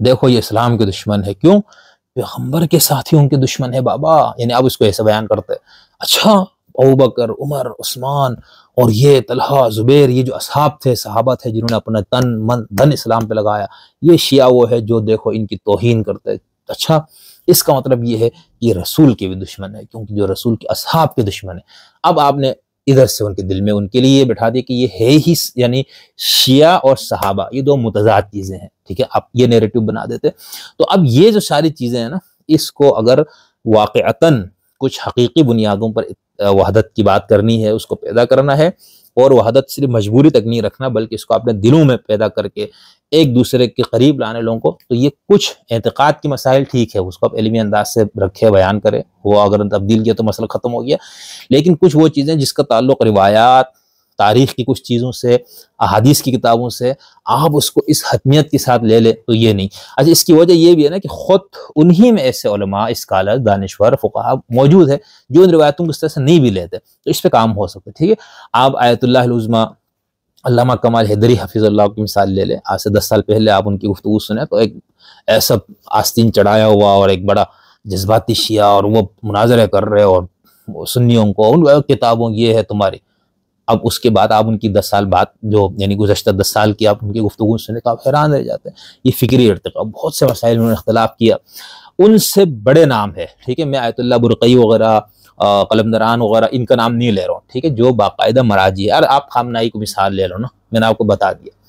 देखो ये इस्लाम के दुश्मन है क्यों पैगम्बर के साथियों के दुश्मन है बाबा यानी आप उसको ऐसे बयान करते अच्छा अबू बकर उमर उस्मान और ये तलहा ज़ुबैर ये जो असहाब थे सहाबा थे जिन्होंने अपना तन मन धन इस्लाम पे लगाया ये शिया वो है जो देखो इनकी तोहिन करते अच्छा इसका मतलब ये है कि रसूल के भी दुश्मन है क्योंकि जो रसूल के असहाब के दुश्मन है अब आपने इधर से उनके दिल में उनके लिए बैठा दिया कि ये है ही यानी शिया और सहाबा ये दो मुतजाद चीज़ें हैं ठीक है आप ये नेरेटिव बना देते तो अब ये जो सारी चीज़ें हैं ना इसको अगर वाक़ता कुछ हकीकी बुनियादों पर वहदत की बात करनी है उसको पैदा करना है और वहादत सिर्फ मजबूरी तक नहीं रखना बल्कि इसको अपने दिलों में पैदा करके एक दूसरे के करीब लाने लोगों को तो ये कुछ एतक़ाद के मसाइल ठीक है उसको आप इलमी अंदाज से रखे बयान करें वो अगर तब्दील किया तो मसल ख़त्म हो गया लेकिन कुछ वो चीज़ें जिसका ताल्लुक रिवायात तारीख की कुछ चीज़ों से अहादीस की किताबों से आप उसको इस हतमियत के साथ ले ले तो ये नहीं अच्छा इसकी वजह यह भी है ना कि ख़ुद उन्हीं में ऐसे स्कॉलर दानश्वर फ़ुका मौजूद है जो इन रिवायतों को इस तरह से नहीं भी लेते तो इस पर काम हो सकता है ठीक है आप आयतुल्लाजमा अल्लामा कमाल हैदरी हफीज़ल्ला की मिसाल ले लें आज से दस साल पहले आप उनकी गुफ्तु सुने तो एक ऐसा आस्तीन चढ़ाया हुआ और एक बड़ा जज्बाती शिया और वो मुनाजरे कर रहे और सुन्नियों को उन किताबों ये है तुम्हारी अब उसके बाद आप उनकी दस साल बाद जो यानी गुजशत दस साल की आप उनकी गुफ्तु सुने तो आप हैरान रह जाते हैं ये फ़िक्री इरतका बहुत से मसाइल उन्होंने अख्तिलाफ़ किया उनसे बड़े नाम है ठीक है मैं आयतुल्ला बुरकई वगैरह दरान वगैरह इनका नाम नहीं ले रहा हूँ ठीक है जो बाकायदा मराजी है अरे आप खामनाई को मिसाल ले लो ना मैंने आपको बता दिया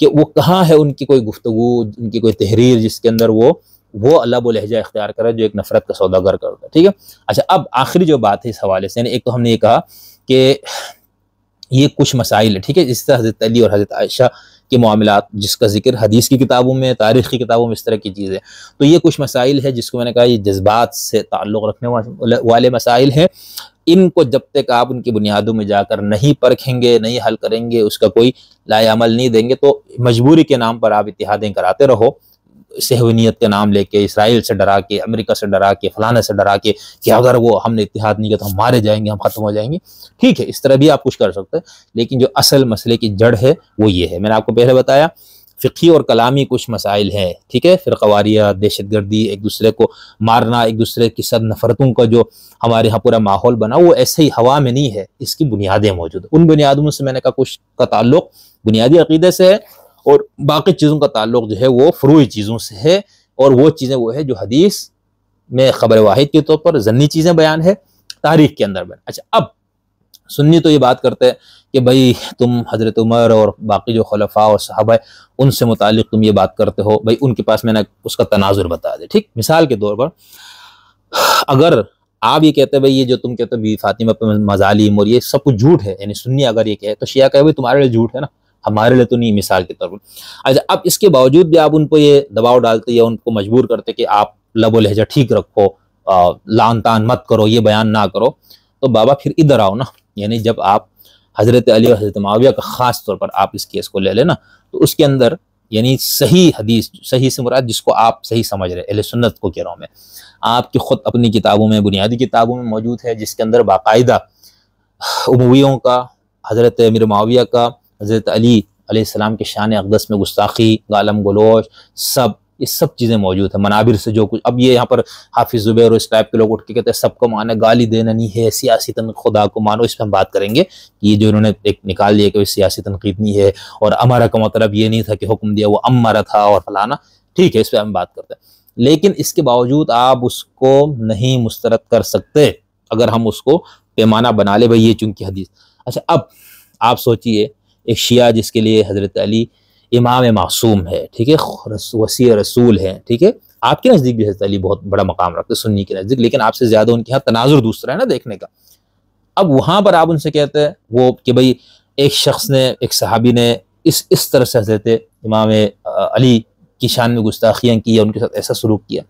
कि वो कहाँ है उनकी कोई गुफ्तु उनकी कोई तहरीर जिसके अंदर वो वो अलब लहजा इख्तियार करे जो एक नफरत का सौदागर करता है ठीक है अच्छा अब आखिरी जो बात है इस हवाले से एक तो हमने ये कहा कि ये कुछ मसाइल है ठीक है इस तरह हज़रत अली और हज़रत आयशा के मामला जिसका जिक्र हदीस की किताबों में तारीख़ की किताबों में इस तरह की चीज़ें तो ये कुछ मसाइल है जिसको मैंने कहा ये जज्बात से ताल्लुक़ रखने वाले मसाइल हैं इनको जब तक आप उनकी बुनियादों में जाकर नहीं परखेंगे नहीं हल करेंगे उसका कोई लायामल नहीं देंगे तो मजबूरी के नाम पर आप इतिहादें कराते रहो सहवनीत का नाम लेके इसराइल से डरा के अमेरिका से डरा के फलाने से डरा के कि अगर वो हमने इतिहाद नहीं किया तो हम मारे जाएंगे हम ख़त्म हो जाएंगे ठीक है इस तरह भी आप कुछ कर सकते हैं लेकिन जो असल मसले की जड़ है वो ये है मैंने आपको पहले बताया फ़िकी और कलामी कुछ मसाइल हैं ठीक है फिरकवारिया दहशत गर्दी एक दूसरे को मारना एक दूसरे की सद नफरतों का जो हमारे यहाँ पूरा माहौल बना वो ऐसे ही हवा में नहीं है इसकी बुनियादें मौजूद उन बुनियादों से मैंने कहा कुछ का ताल्लुक बुनियादी अकीदे से है और बाकी चीज़ों का ताल्लुक जो है वो फ्रूई चीज़ों से है और वो चीज़ें वो है जो हदीस में ख़बर वाहिद के तौर पर जन्नी चीज़ें बयान है तारीख के अंदर बयान अच्छा अब सुन्नी तो ये बात करते हैं कि भाई तुम हज़रत उमर और बाकी जो खलफा और साहब है उनसे मुतल तुम ये बात करते हो भाई उनके पास मैंने उसका तनाजुर बता दे ठीक मिसाल के तौर पर अगर आप ये कहते हैं भाई ये जो तुम कहते हो फातिमा पे मजालिम और ये सब कुछ झूठ है यानी सुन्नी अगर ये कहे तो शिया कहे भाई तुम्हारे लिए झूठ है ना हमारे लिए तो नहीं मिसाल के तौर पर अच्छा अब इसके बावजूद भी आप उन पर ये दबाव डालते या उनको मजबूर करते कि आप लबो लहजा ठीक रखो लान तान मत करो ये बयान ना करो तो बाबा फिर इधर आओ ना यानी जब आप हज़रत अली और हज़रत माविया का ख़ास तौर पर आप इस केस को ले लेना तो उसके अंदर यानी सही हदीस सही से मुराद जिसको आप सही समझ रहे अहले सुन्नत को कह रहा हूँ मैं आपकी ख़ुद अपनी किताबों में बुनियादी किताबों में मौजूद है जिसके अंदर बाकायदा उमवियों का हज़रत अमीर माविया का हज़रत अली आसमाम के शान अकदस में गुस्ताखी गालम गलोश सब ये सब चीज़ें मौजूद हैं मनाबिर से जो कुछ अब ये यहाँ पर हाफिज़ ज़ुबैर और इस टाइप के लोग उठ के कहते हैं सबको माने गाली देना नहीं है सियासी तन खुदा को मानो इस पर हम बात करेंगे कि ये जो इन्होंने एक निकाल लिया कि सियासी तनकीद नहीं है और अमारा का मतलब ये नहीं था कि हुक्म दिया वो अमारा था और फलाना ठीक है इस पर हम बात करते हैं लेकिन इसके बावजूद आप उसको नहीं मुस्तरद कर सकते अगर हम उसको पैमाना बना ले भाई ये चूंकि हदीस अच्छा अब आप सोचिए एक शिया जिसके लिए हज़रत अली इमाम मासूम है ठीक है वसी रसूल है ठीक है आपके नज़दीक भी हज़रत अली बहुत बड़ा मकाम रखते हैं सुन्नी के नज़दीक लेकिन आपसे ज़्यादा उनके यहाँ तनाजुर दूसरा है ना देखने का अब वहाँ पर आप उनसे कहते हैं वो कि भाई एक शख्स ने एक सहाबी ने इस इस तरह से हजरत इमाम अली की शान में गुस्ताखियाँ की या उनके साथ ऐसा सलूक किया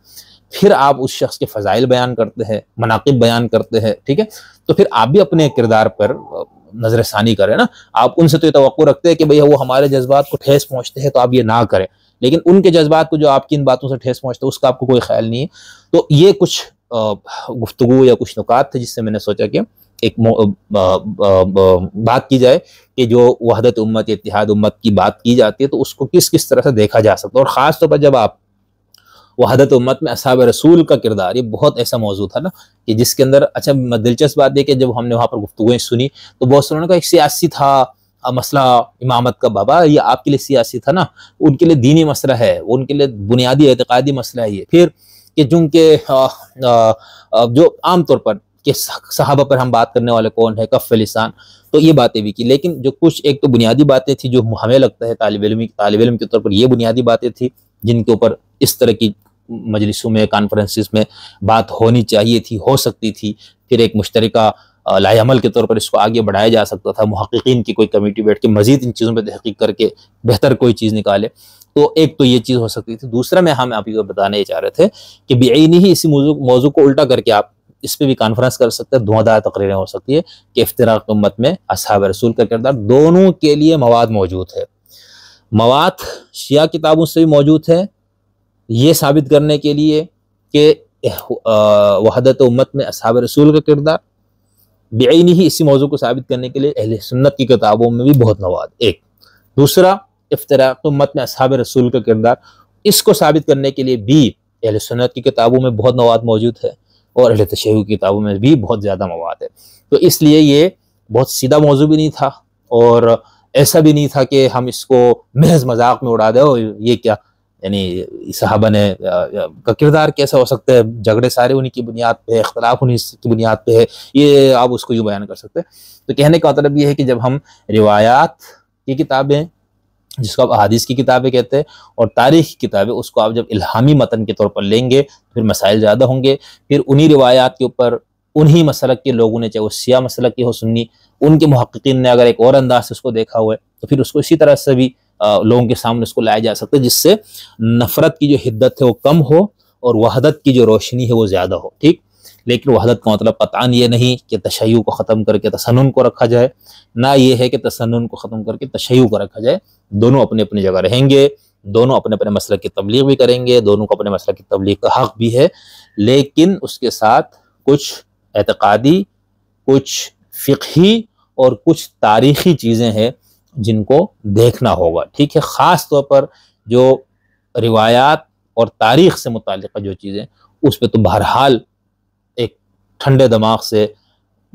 फिर आप उस शख्स के फ़जाइल बयान करते हैं मनाकब बयान करते हैं ठीक है तो फिर आप भी अपने किरदार पर नज़र ثانی करें ना आप उनसे तो ये तो रखते हैं कि भैया वो हमारे जज्बात को ठेस पहुँचते हैं तो आप ये ना करें लेकिन उनके जज्बात को जो आपकी इन बातों से ठेस पहुँचते उसका आपको कोई ख्याल नहीं है तो ये कुछ गुफ्तु या कुछ नुकात थे जिससे मैंने सोचा कि एक बात की जाए कि जो वहदत उम्मत इतिहाद उम्मत की बात की जाती है तो उसको किस किस तरह से देखा जा सकता है और ख़ास तौर पर जब आप वहादत उम्मत में असाब रसूल का किरदार ये बहुत ऐसा मौजूद था ना कि जिसके अंदर अच्छा दिलचस्प बात यह कि जब हमने वहाँ पर गुफ्तुएं सुनी तो बहुत से उन्होंने कहा एक सियासी था मसला इमामत का बाबा ये आपके लिए सियासी था ना उनके लिए दीनी मसला है उनके लिए बुनियादी एतकादी मसला है ये फिर कि चूंकि जो आम तौर पर कि सहाबा पर हम बात करने वाले कौन है कफ़ लिसान तो ये बातें भी की लेकिन जो कुछ एक तो बुनियादी बातें थी जो हमें लगता है तालब इलम तालब इलम के तौर पर ये बुनियादी बातें थी जिनके ऊपर इस तरह की मजलिसों में कॉन्फ्रेंसिस में बात होनी चाहिए थी हो सकती थी फिर एक मुश्तरका लाल के तौर पर इसको आगे बढ़ाया जा सकता था महक्कीन की कोई कमेटी बैठ के मजीद इन चीज़ों पर तहकीक करके बेहतर कोई चीज़ निकाले तो एक तो ये चीज़ हो सकती थी दूसरा मैं हम आप बताने चाह रहे थे कि बेआईनी ही इसी मौजू को उल्टा करके आप इस पर भी कॉन्फ्रेंस कर सकते हैं धुआंधार तकरीरें हो सकती है कि इफ्तराक उम्मत में असहाब रसूल का किरदार दोनों के लिए मवाद मौजूद है मवाद शिया किताबों से भी मौजूद है ये साबित करने के लिए कि वहदत उम्मत में असाब रसूल का किरदार बेआनी ही इसी मौजू को साबित करने के लिए अहल सुन्नत की किताबों में भी बहुत मवाद एक दूसरा इफ्तराक उम्मत में असाब रसूल का किरदार इसको साबित करने के लिए भी अहल सुन्नत की किताबों में बहुत मवाद मौजूद है और अहल तशह की किताबों में भी बहुत ज़्यादा मवाद है तो इसलिए ये बहुत सीधा मौजू भी नहीं था और ऐसा भी नहीं था कि हम इसको महज मजाक में उड़ा दें और ये क्या यानी साहबा ने का किरदार कैसा हो सकता है झगड़े सारे उन्हीं की बुनियाद पे है इख्तलाफ उन्हीं की बुनियाद पे है ये आप उसको यूँ बयान कर सकते हैं तो कहने का मतलब ये है कि जब हम रिवायात की किताबें जिसको आप अहादीस की किताबें कहते हैं और तारीख की किताबें उसको आप जब इल्हामी मतन के तौर पर लेंगे तो फिर मसाइल ज़्यादा होंगे फिर उन्हीं रिवायात के ऊपर उन्हीं मसलक के लोगों ने चाहे वो सिया मसलक के हो सुन्नी उनके महक्कीन ने अगर एक और अंदाज से उसको देखा हुआ है तो फिर उसको इसी तरह से भी लोगों के सामने उसको लाया जा सकता है जिससे नफरत की जो हिद्दत है वो कम हो और वहदत की जो रोशनी है वो ज़्यादा हो ठीक लेकिन वहदत का मतलब पतान ये नहीं कि तशय को ख़त्म करके तसन्न को रखा जाए ना ये है कि तसन्न को ख़त्म करके तशय को रखा जाए दोनों अपने अपनी जगह रहेंगे दोनों अपने अपने मसल की तबलीग भी करेंगे दोनों को अपने मसल की तबलीग का हक भी है लेकिन उसके साथ कुछ एतकादी कुछ फ़िकी और कुछ तारीखी चीज़ें हैं जिनको देखना होगा ठीक है ख़ास तौर पर जो रिवायात और तारीख से मुतल जो चीज़ें उस पर तो बहरहाल एक ठंडे दिमाग से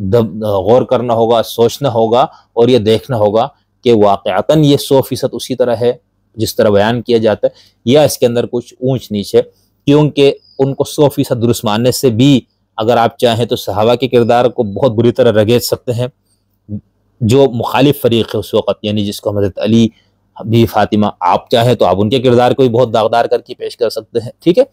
गौर करना होगा सोचना होगा और ये देखना होगा कि वाक़ता ये सौ फ़ीसद उसी तरह है जिस तरह बयान किया जाता है या इसके अंदर कुछ ऊंच नीच है क्योंकि उनको सौ फ़ीसद दुरुस्त मानने से भी अगर आप चाहें तो सहावा के किरदार को बहुत बुरी तरह रगेज सकते हैं जो मुखालिफ फरीक है उस वक़्त यानी जिसको हजरत अली भी फातिमा आप चाहें तो आप उनके किरदार को भी बहुत दागदार करके पेश कर सकते हैं ठीक है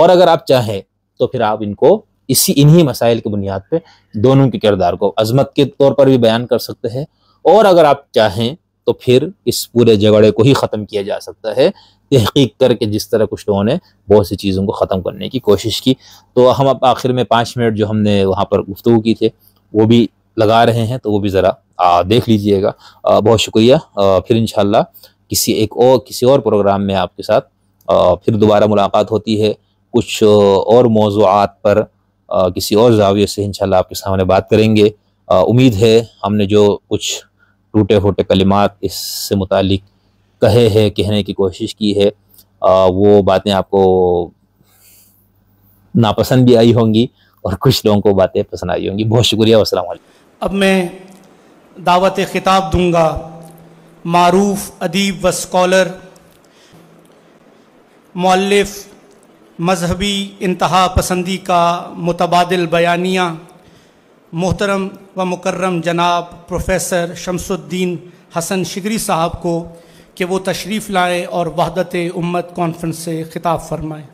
और अगर आप चाहें तो फिर आप इनको इसी इन्हीं मसाइल की बुनियाद पे दोनों के किरदार को अजमत के तौर पर भी बयान कर सकते हैं और अगर आप चाहें तो फिर इस पूरे झगड़े को ही ख़त्म किया जा सकता है तहकीक करके जिस तरह कुछ लोगों ने बहुत सी चीज़ों को ख़त्म करने की कोशिश की तो हम अब आखिर में पाँच मिनट जो हमने वहाँ पर गुफ्तु की थे वो भी लगा रहे हैं तो वो भी ज़रा देख लीजिएगा बहुत शुक्रिया फिर इन किसी एक और किसी और प्रोग्राम में आपके साथ आ, फिर दोबारा मुलाकात होती है कुछ और मौजूद पर आ, किसी और जाविये से इन आपके सामने बात करेंगे उम्मीद है हमने जो कुछ टूटे फूटे कलिमात इससे मुतल कहे हैं कहने की कोशिश की है आ, वो बातें आपको नापसंद भी आई होंगी और कुछ लोगों को बातें पसंद आई होंगी बहुत शुक्रिया वसलम अब मैं दावत ख़िताब दूंगा मरूफ अदीब व स्कॉलर मौलफ मजहबी इंतहा पसंदी का मुतबादल बयानिया मोहतरम व मुकर्रम जनाब प्रोफेसर शमसुद्दीन हसन शिगरी साहब को कि वो तशरीफ़ लाएँ और वहदत उम्मत कॉन्फ्रेंस से ख़िताब फरमाएँ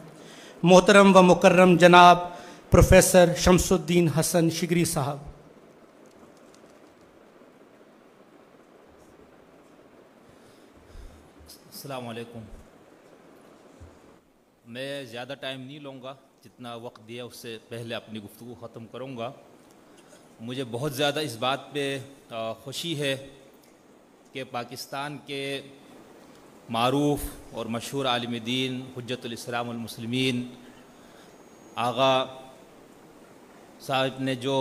मोहतरम व मुकर्रम जनाब प्रोफेसर शमसुद्दीन हसन शिगरी साहब असलकुम मैं ज़्यादा टाइम नहीं लूँगा जितना वक्त दिया उससे पहले अपनी गुफ्तु ख़त्म करूँगा मुझे बहुत ज़्यादा इस बात पे खुशी है कि पाकिस्तान के मरूफ और मशहूर आलम दीन हजतलामसलमिन आगा साहब ने जो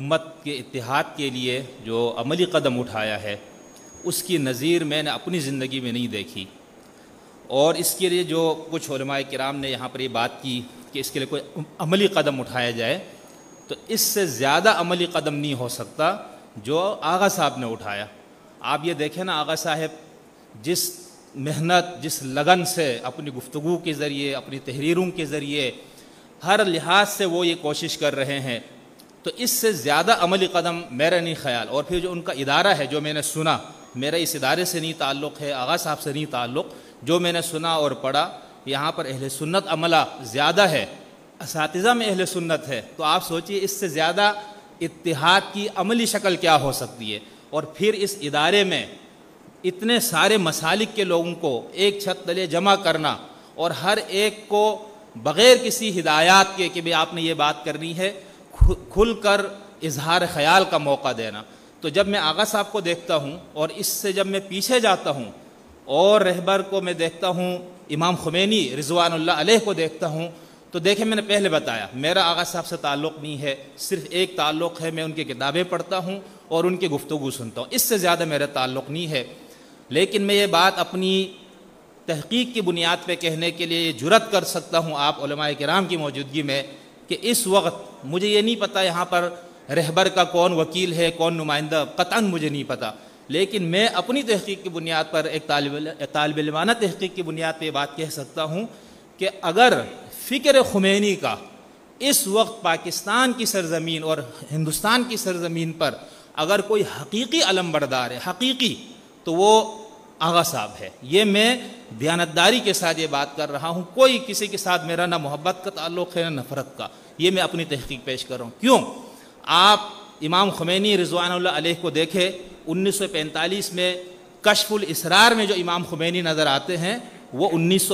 उम्मत के इतिहाद के लिए जो अमली कदम उठाया है उसकी नज़ीर मैंने अपनी ज़िंदगी में नहीं देखी और इसके लिए जो कुछ कराम ने यहाँ पर ये बात की कि इसके लिए कोई अमली कदम उठाया जाए तो इससे ज़्यादा अमली कदम नहीं हो सकता जो आगा साहब ने उठाया आप ये देखें ना आगा साहब जिस मेहनत जिस लगन से अपनी गुफ्तु के ज़रिए अपनी तहरीरों के ज़रिए हर लिहाज से वो ये कोशिश कर रहे हैं तो इससे ज़्यादा अमली कदम मेरा नहीं ख्याल और फिर जो उनका इदारा है जो मैंने सुना मेरा इस इदारे से नहीं ताल्लुक़ है आगा साहब से नहीं ताल्लुक़ जो मैंने सुना और पढ़ा यहाँ पर अहल सुन्नत अमला ज़्यादा है इस में अहल सुन्नत है तो आप सोचिए इससे ज़्यादा इतिहाद की अमली शक्ल क्या हो सकती है और फिर इस इदारे में इतने सारे मसालिक के लोगों को एक छत तले जमा करना और हर एक को बग़ैर किसी हिदायत के कि भाई आपने ये बात करनी है खुल कर इजहार ख्याल का मौका देना तो जब मैं आगा साहब को देखता हूँ और इससे जब मैं पीछे जाता हूँ और रहबर को मैं देखता हूँ इमाम खुमैनी रिजवानल्ला अलह को देखता हूँ तो देखें मैंने पहले बताया मेरा आगा साहब से ताल्लुक़ नहीं है सिर्फ एक ताल्लुक़ है मैं उनकी किताबें पढ़ता हूँ और उनकी गुफ्तु सुनता हूँ इससे ज़्यादा मेरा ताल्लुक़ नहीं है लेकिन मैं ये बात अपनी तहकीक की बुनियाद पर कहने के लिए जुरत कर सकता हूँ आप कराम की मौजूदगी में कि इस वक्त मुझे ये नहीं पता यहाँ पर रहबर का कौन वकील है कौन नुमाइंदा कतन मुझे नहीं पता लेकिन मैं अपनी तहकीक की बुनियाद पर एक तालब इलमाना तहकीक की बुनियाद पर बात कह सकता हूँ कि अगर फ़िक्र खुमैनी का इस वक्त पाकिस्तान की सरजमीन और हिंदुस्तान की सरजमीन पर अगर कोई हकीकी अलम बरदार है हकीकी तो वो आगा साहब है ये मैं दयानतदारी के साथ ये बात कर रहा हूँ कोई किसी के साथ मेरा ना मोहब्बत का ताल्लुक़ है ना नफरत का ये मैं अपनी तहकीक पेश कर रहा हूँ क्यों आप इमाम खुमैनी रिजवान को देखे पैंतालीस में कशफुल इसरार में जो इमाम खुमैनी नज़र आते हैं वो उन्नीस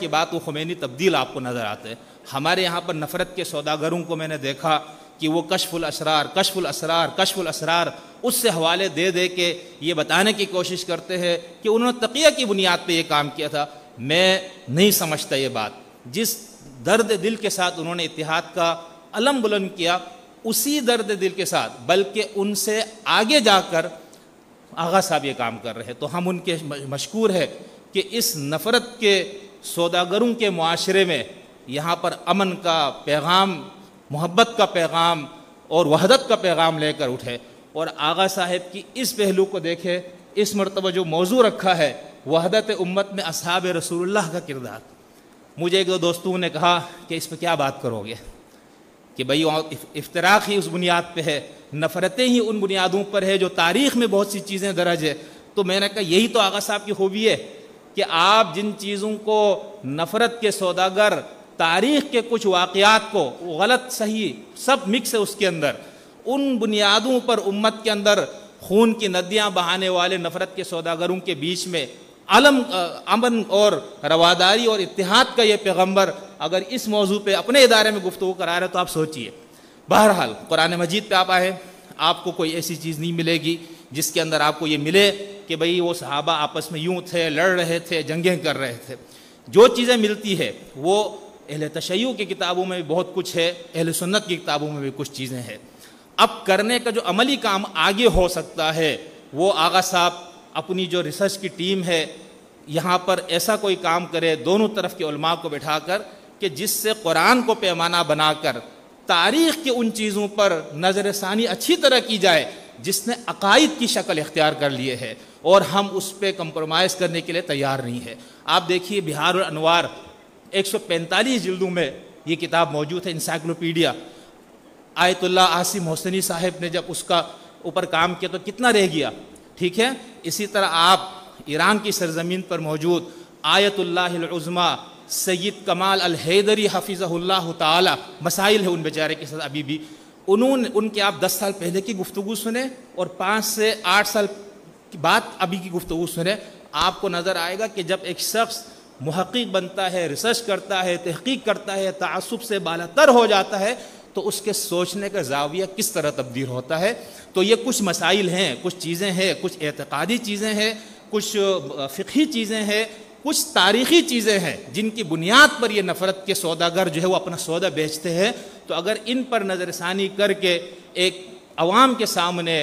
के बाद वो खुमैनी तब्दील आपको नज़र आते हैं हमारे यहाँ पर नफ़रत के सौदागरों को मैंने देखा कि वो कशफुल असरार कशफुल असरार कशफुल असरार उससे हवाले दे दे के ये बताने की कोशिश करते हैं कि उन्होंने तकिया की बुनियाद पे ये काम किया था मैं नहीं समझता ये बात जिस दर्द दिल के साथ उन्होंने इतिहाद का अलम बुलंद किया उसी दर्द दिल के साथ बल्कि उनसे आगे जाकर आगा साहब ये काम कर रहे हैं तो हम उनके मशहूर है कि इस नफ़रत के सौदागरों के माशरे में यहाँ पर अमन का पैगाम मोहब्बत का पैगाम और वहदत का पैगाम लेकर उठे और आगा साहब की इस पहलू को देखे इस मरतबा जो मौजू रखा है वहदत उम्मत में असाब रसूल का किरदार मुझे एक दो दोस्तों ने कहा कि इस पर क्या बात करोगे कि भाई इफ्तराक ही उस बुनियाद पर है नफ़रतें ही उन बुनियादों पर है जो तारीख़ में बहुत सी चीज़ें दर्ज है तो मैंने कहा यही तो आगा साहब की खूबी है कि आप जिन चीज़ों को नफ़रत के सौदागर तारीख़ के कुछ वाकयात को गलत सही सब मिक्स है उसके अंदर उन बुनियादों पर उम्मत के अंदर खून की नदियाँ बहाने वाले नफ़रत के सौदागरों के बीच में आलम अमन और रवादारी और इतिहाद का ये पैगम्बर अगर इस मौजू पर अपने इदारे में गुफ्तु करा रहे तो आप सोचिए बहरहाल कुरान मजीद पर आप आए आपको कोई ऐसी चीज़ नहीं मिलेगी जिसके अंदर आपको ये मिले कि भाई वो सहाबा आपस में यूँ थे लड़ रहे थे जंगें कर रहे थे जो चीज़ें मिलती है वो अहल तशय की किताबों में भी बहुत कुछ है अहल सुन्नत की किताबों में भी कुछ चीज़ें हैं अब करने का जो अमली काम आगे हो सकता है वो आगा साहब अपनी जो रिसर्च की टीम है यहाँ पर ऐसा कोई काम करे दोनों तरफ के उलमा को बैठा कर कि जिससे कुरान को पैमाना बनाकर तारीख़ की उन चीज़ों पर नज़र षानी अच्छी तरह की जाए जिसने अकायद की शक्ल इख्तियार कर लिए है और हम उस पर कंप्रोमाइज़ करने के लिए तैयार नहीं है आप देखिए बिहार और अनवार 145 जिल्दों में ये किताब मौजूद है इंसाइक्लोपीडिया आयतुल्ला आसिम हुसैनी साहब ने जब उसका ऊपर काम किया तो कितना रह गया ठीक है इसी तरह आप ईरान की सरजमीन पर मौजूद आयतुल्लाज़मा सैद कमाल अल हैदरी हफिज़ल्ला ताला मसाइल है उन बेचारे के साथ अभी भी उन्होंने उनके आप दस साल पहले की गुफ्तु सुने और पाँच से आठ साल की बात अभी की गुफ्तु सुने आपको नज़र आएगा कि जब एक शख्स महक़ बनता है रिसर्च करता है तहकीक करता है तसब से तर हो जाता है तो उसके सोचने का जाविया किस तरह तब्दील होता है तो ये कुछ मसाइल हैं कुछ चीज़ें हैं कुछ एतकादी चीज़ें हैं कुछ फ़िकी चीज़ें हैं कुछ तारीखी चीज़ें हैं जिनकी बुनियाद पर ये नफ़रत के सौदागर जो है वो अपना सौदा बेचते हैं तो अगर इन पर नज़रसानी करके एक आवाम के सामने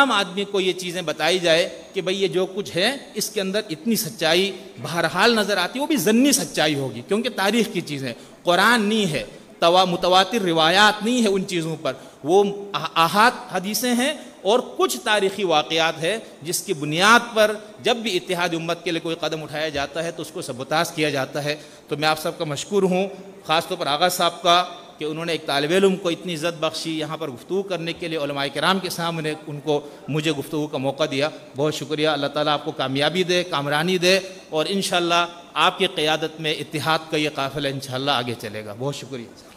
आम आदमी को ये चीज़ें बताई जाए कि भाई ये जो कुछ है इसके अंदर इतनी सच्चाई बहरहाल नज़र आती है वो भी जन्नी सच्चाई होगी क्योंकि तारीख की चीज़ें कुरान नहीं है तवा मुतवातिर रिवायात नहीं है उन चीज़ों पर वो आहत हदीसें हैं और कुछ तारीखी वाक़ात है जिसकी बुनियाद पर जब भी इतिहाद उम्मत के लिए कोई कदम उठाया जाता है तो उसको सबतास किया जाता है तो मैं आप सबका मशहूर हूँ ख़ासतौर पर आगा साहब का कि उन्होंने एक तालब इम को इतनी इज़्ज़त बख्शी यहाँ पर गुफ्तु करने के लिए कराम के सामने उनको मुझे गुफ्तु का मौका दिया बहुत शुक्रिया अल्लाह ताला आपको कामयाबी दे कामरानी दे और इन आपकी क़्यादत में इतिहाद का ये काफ़िला इन आगे चलेगा बहुत शुक्रिया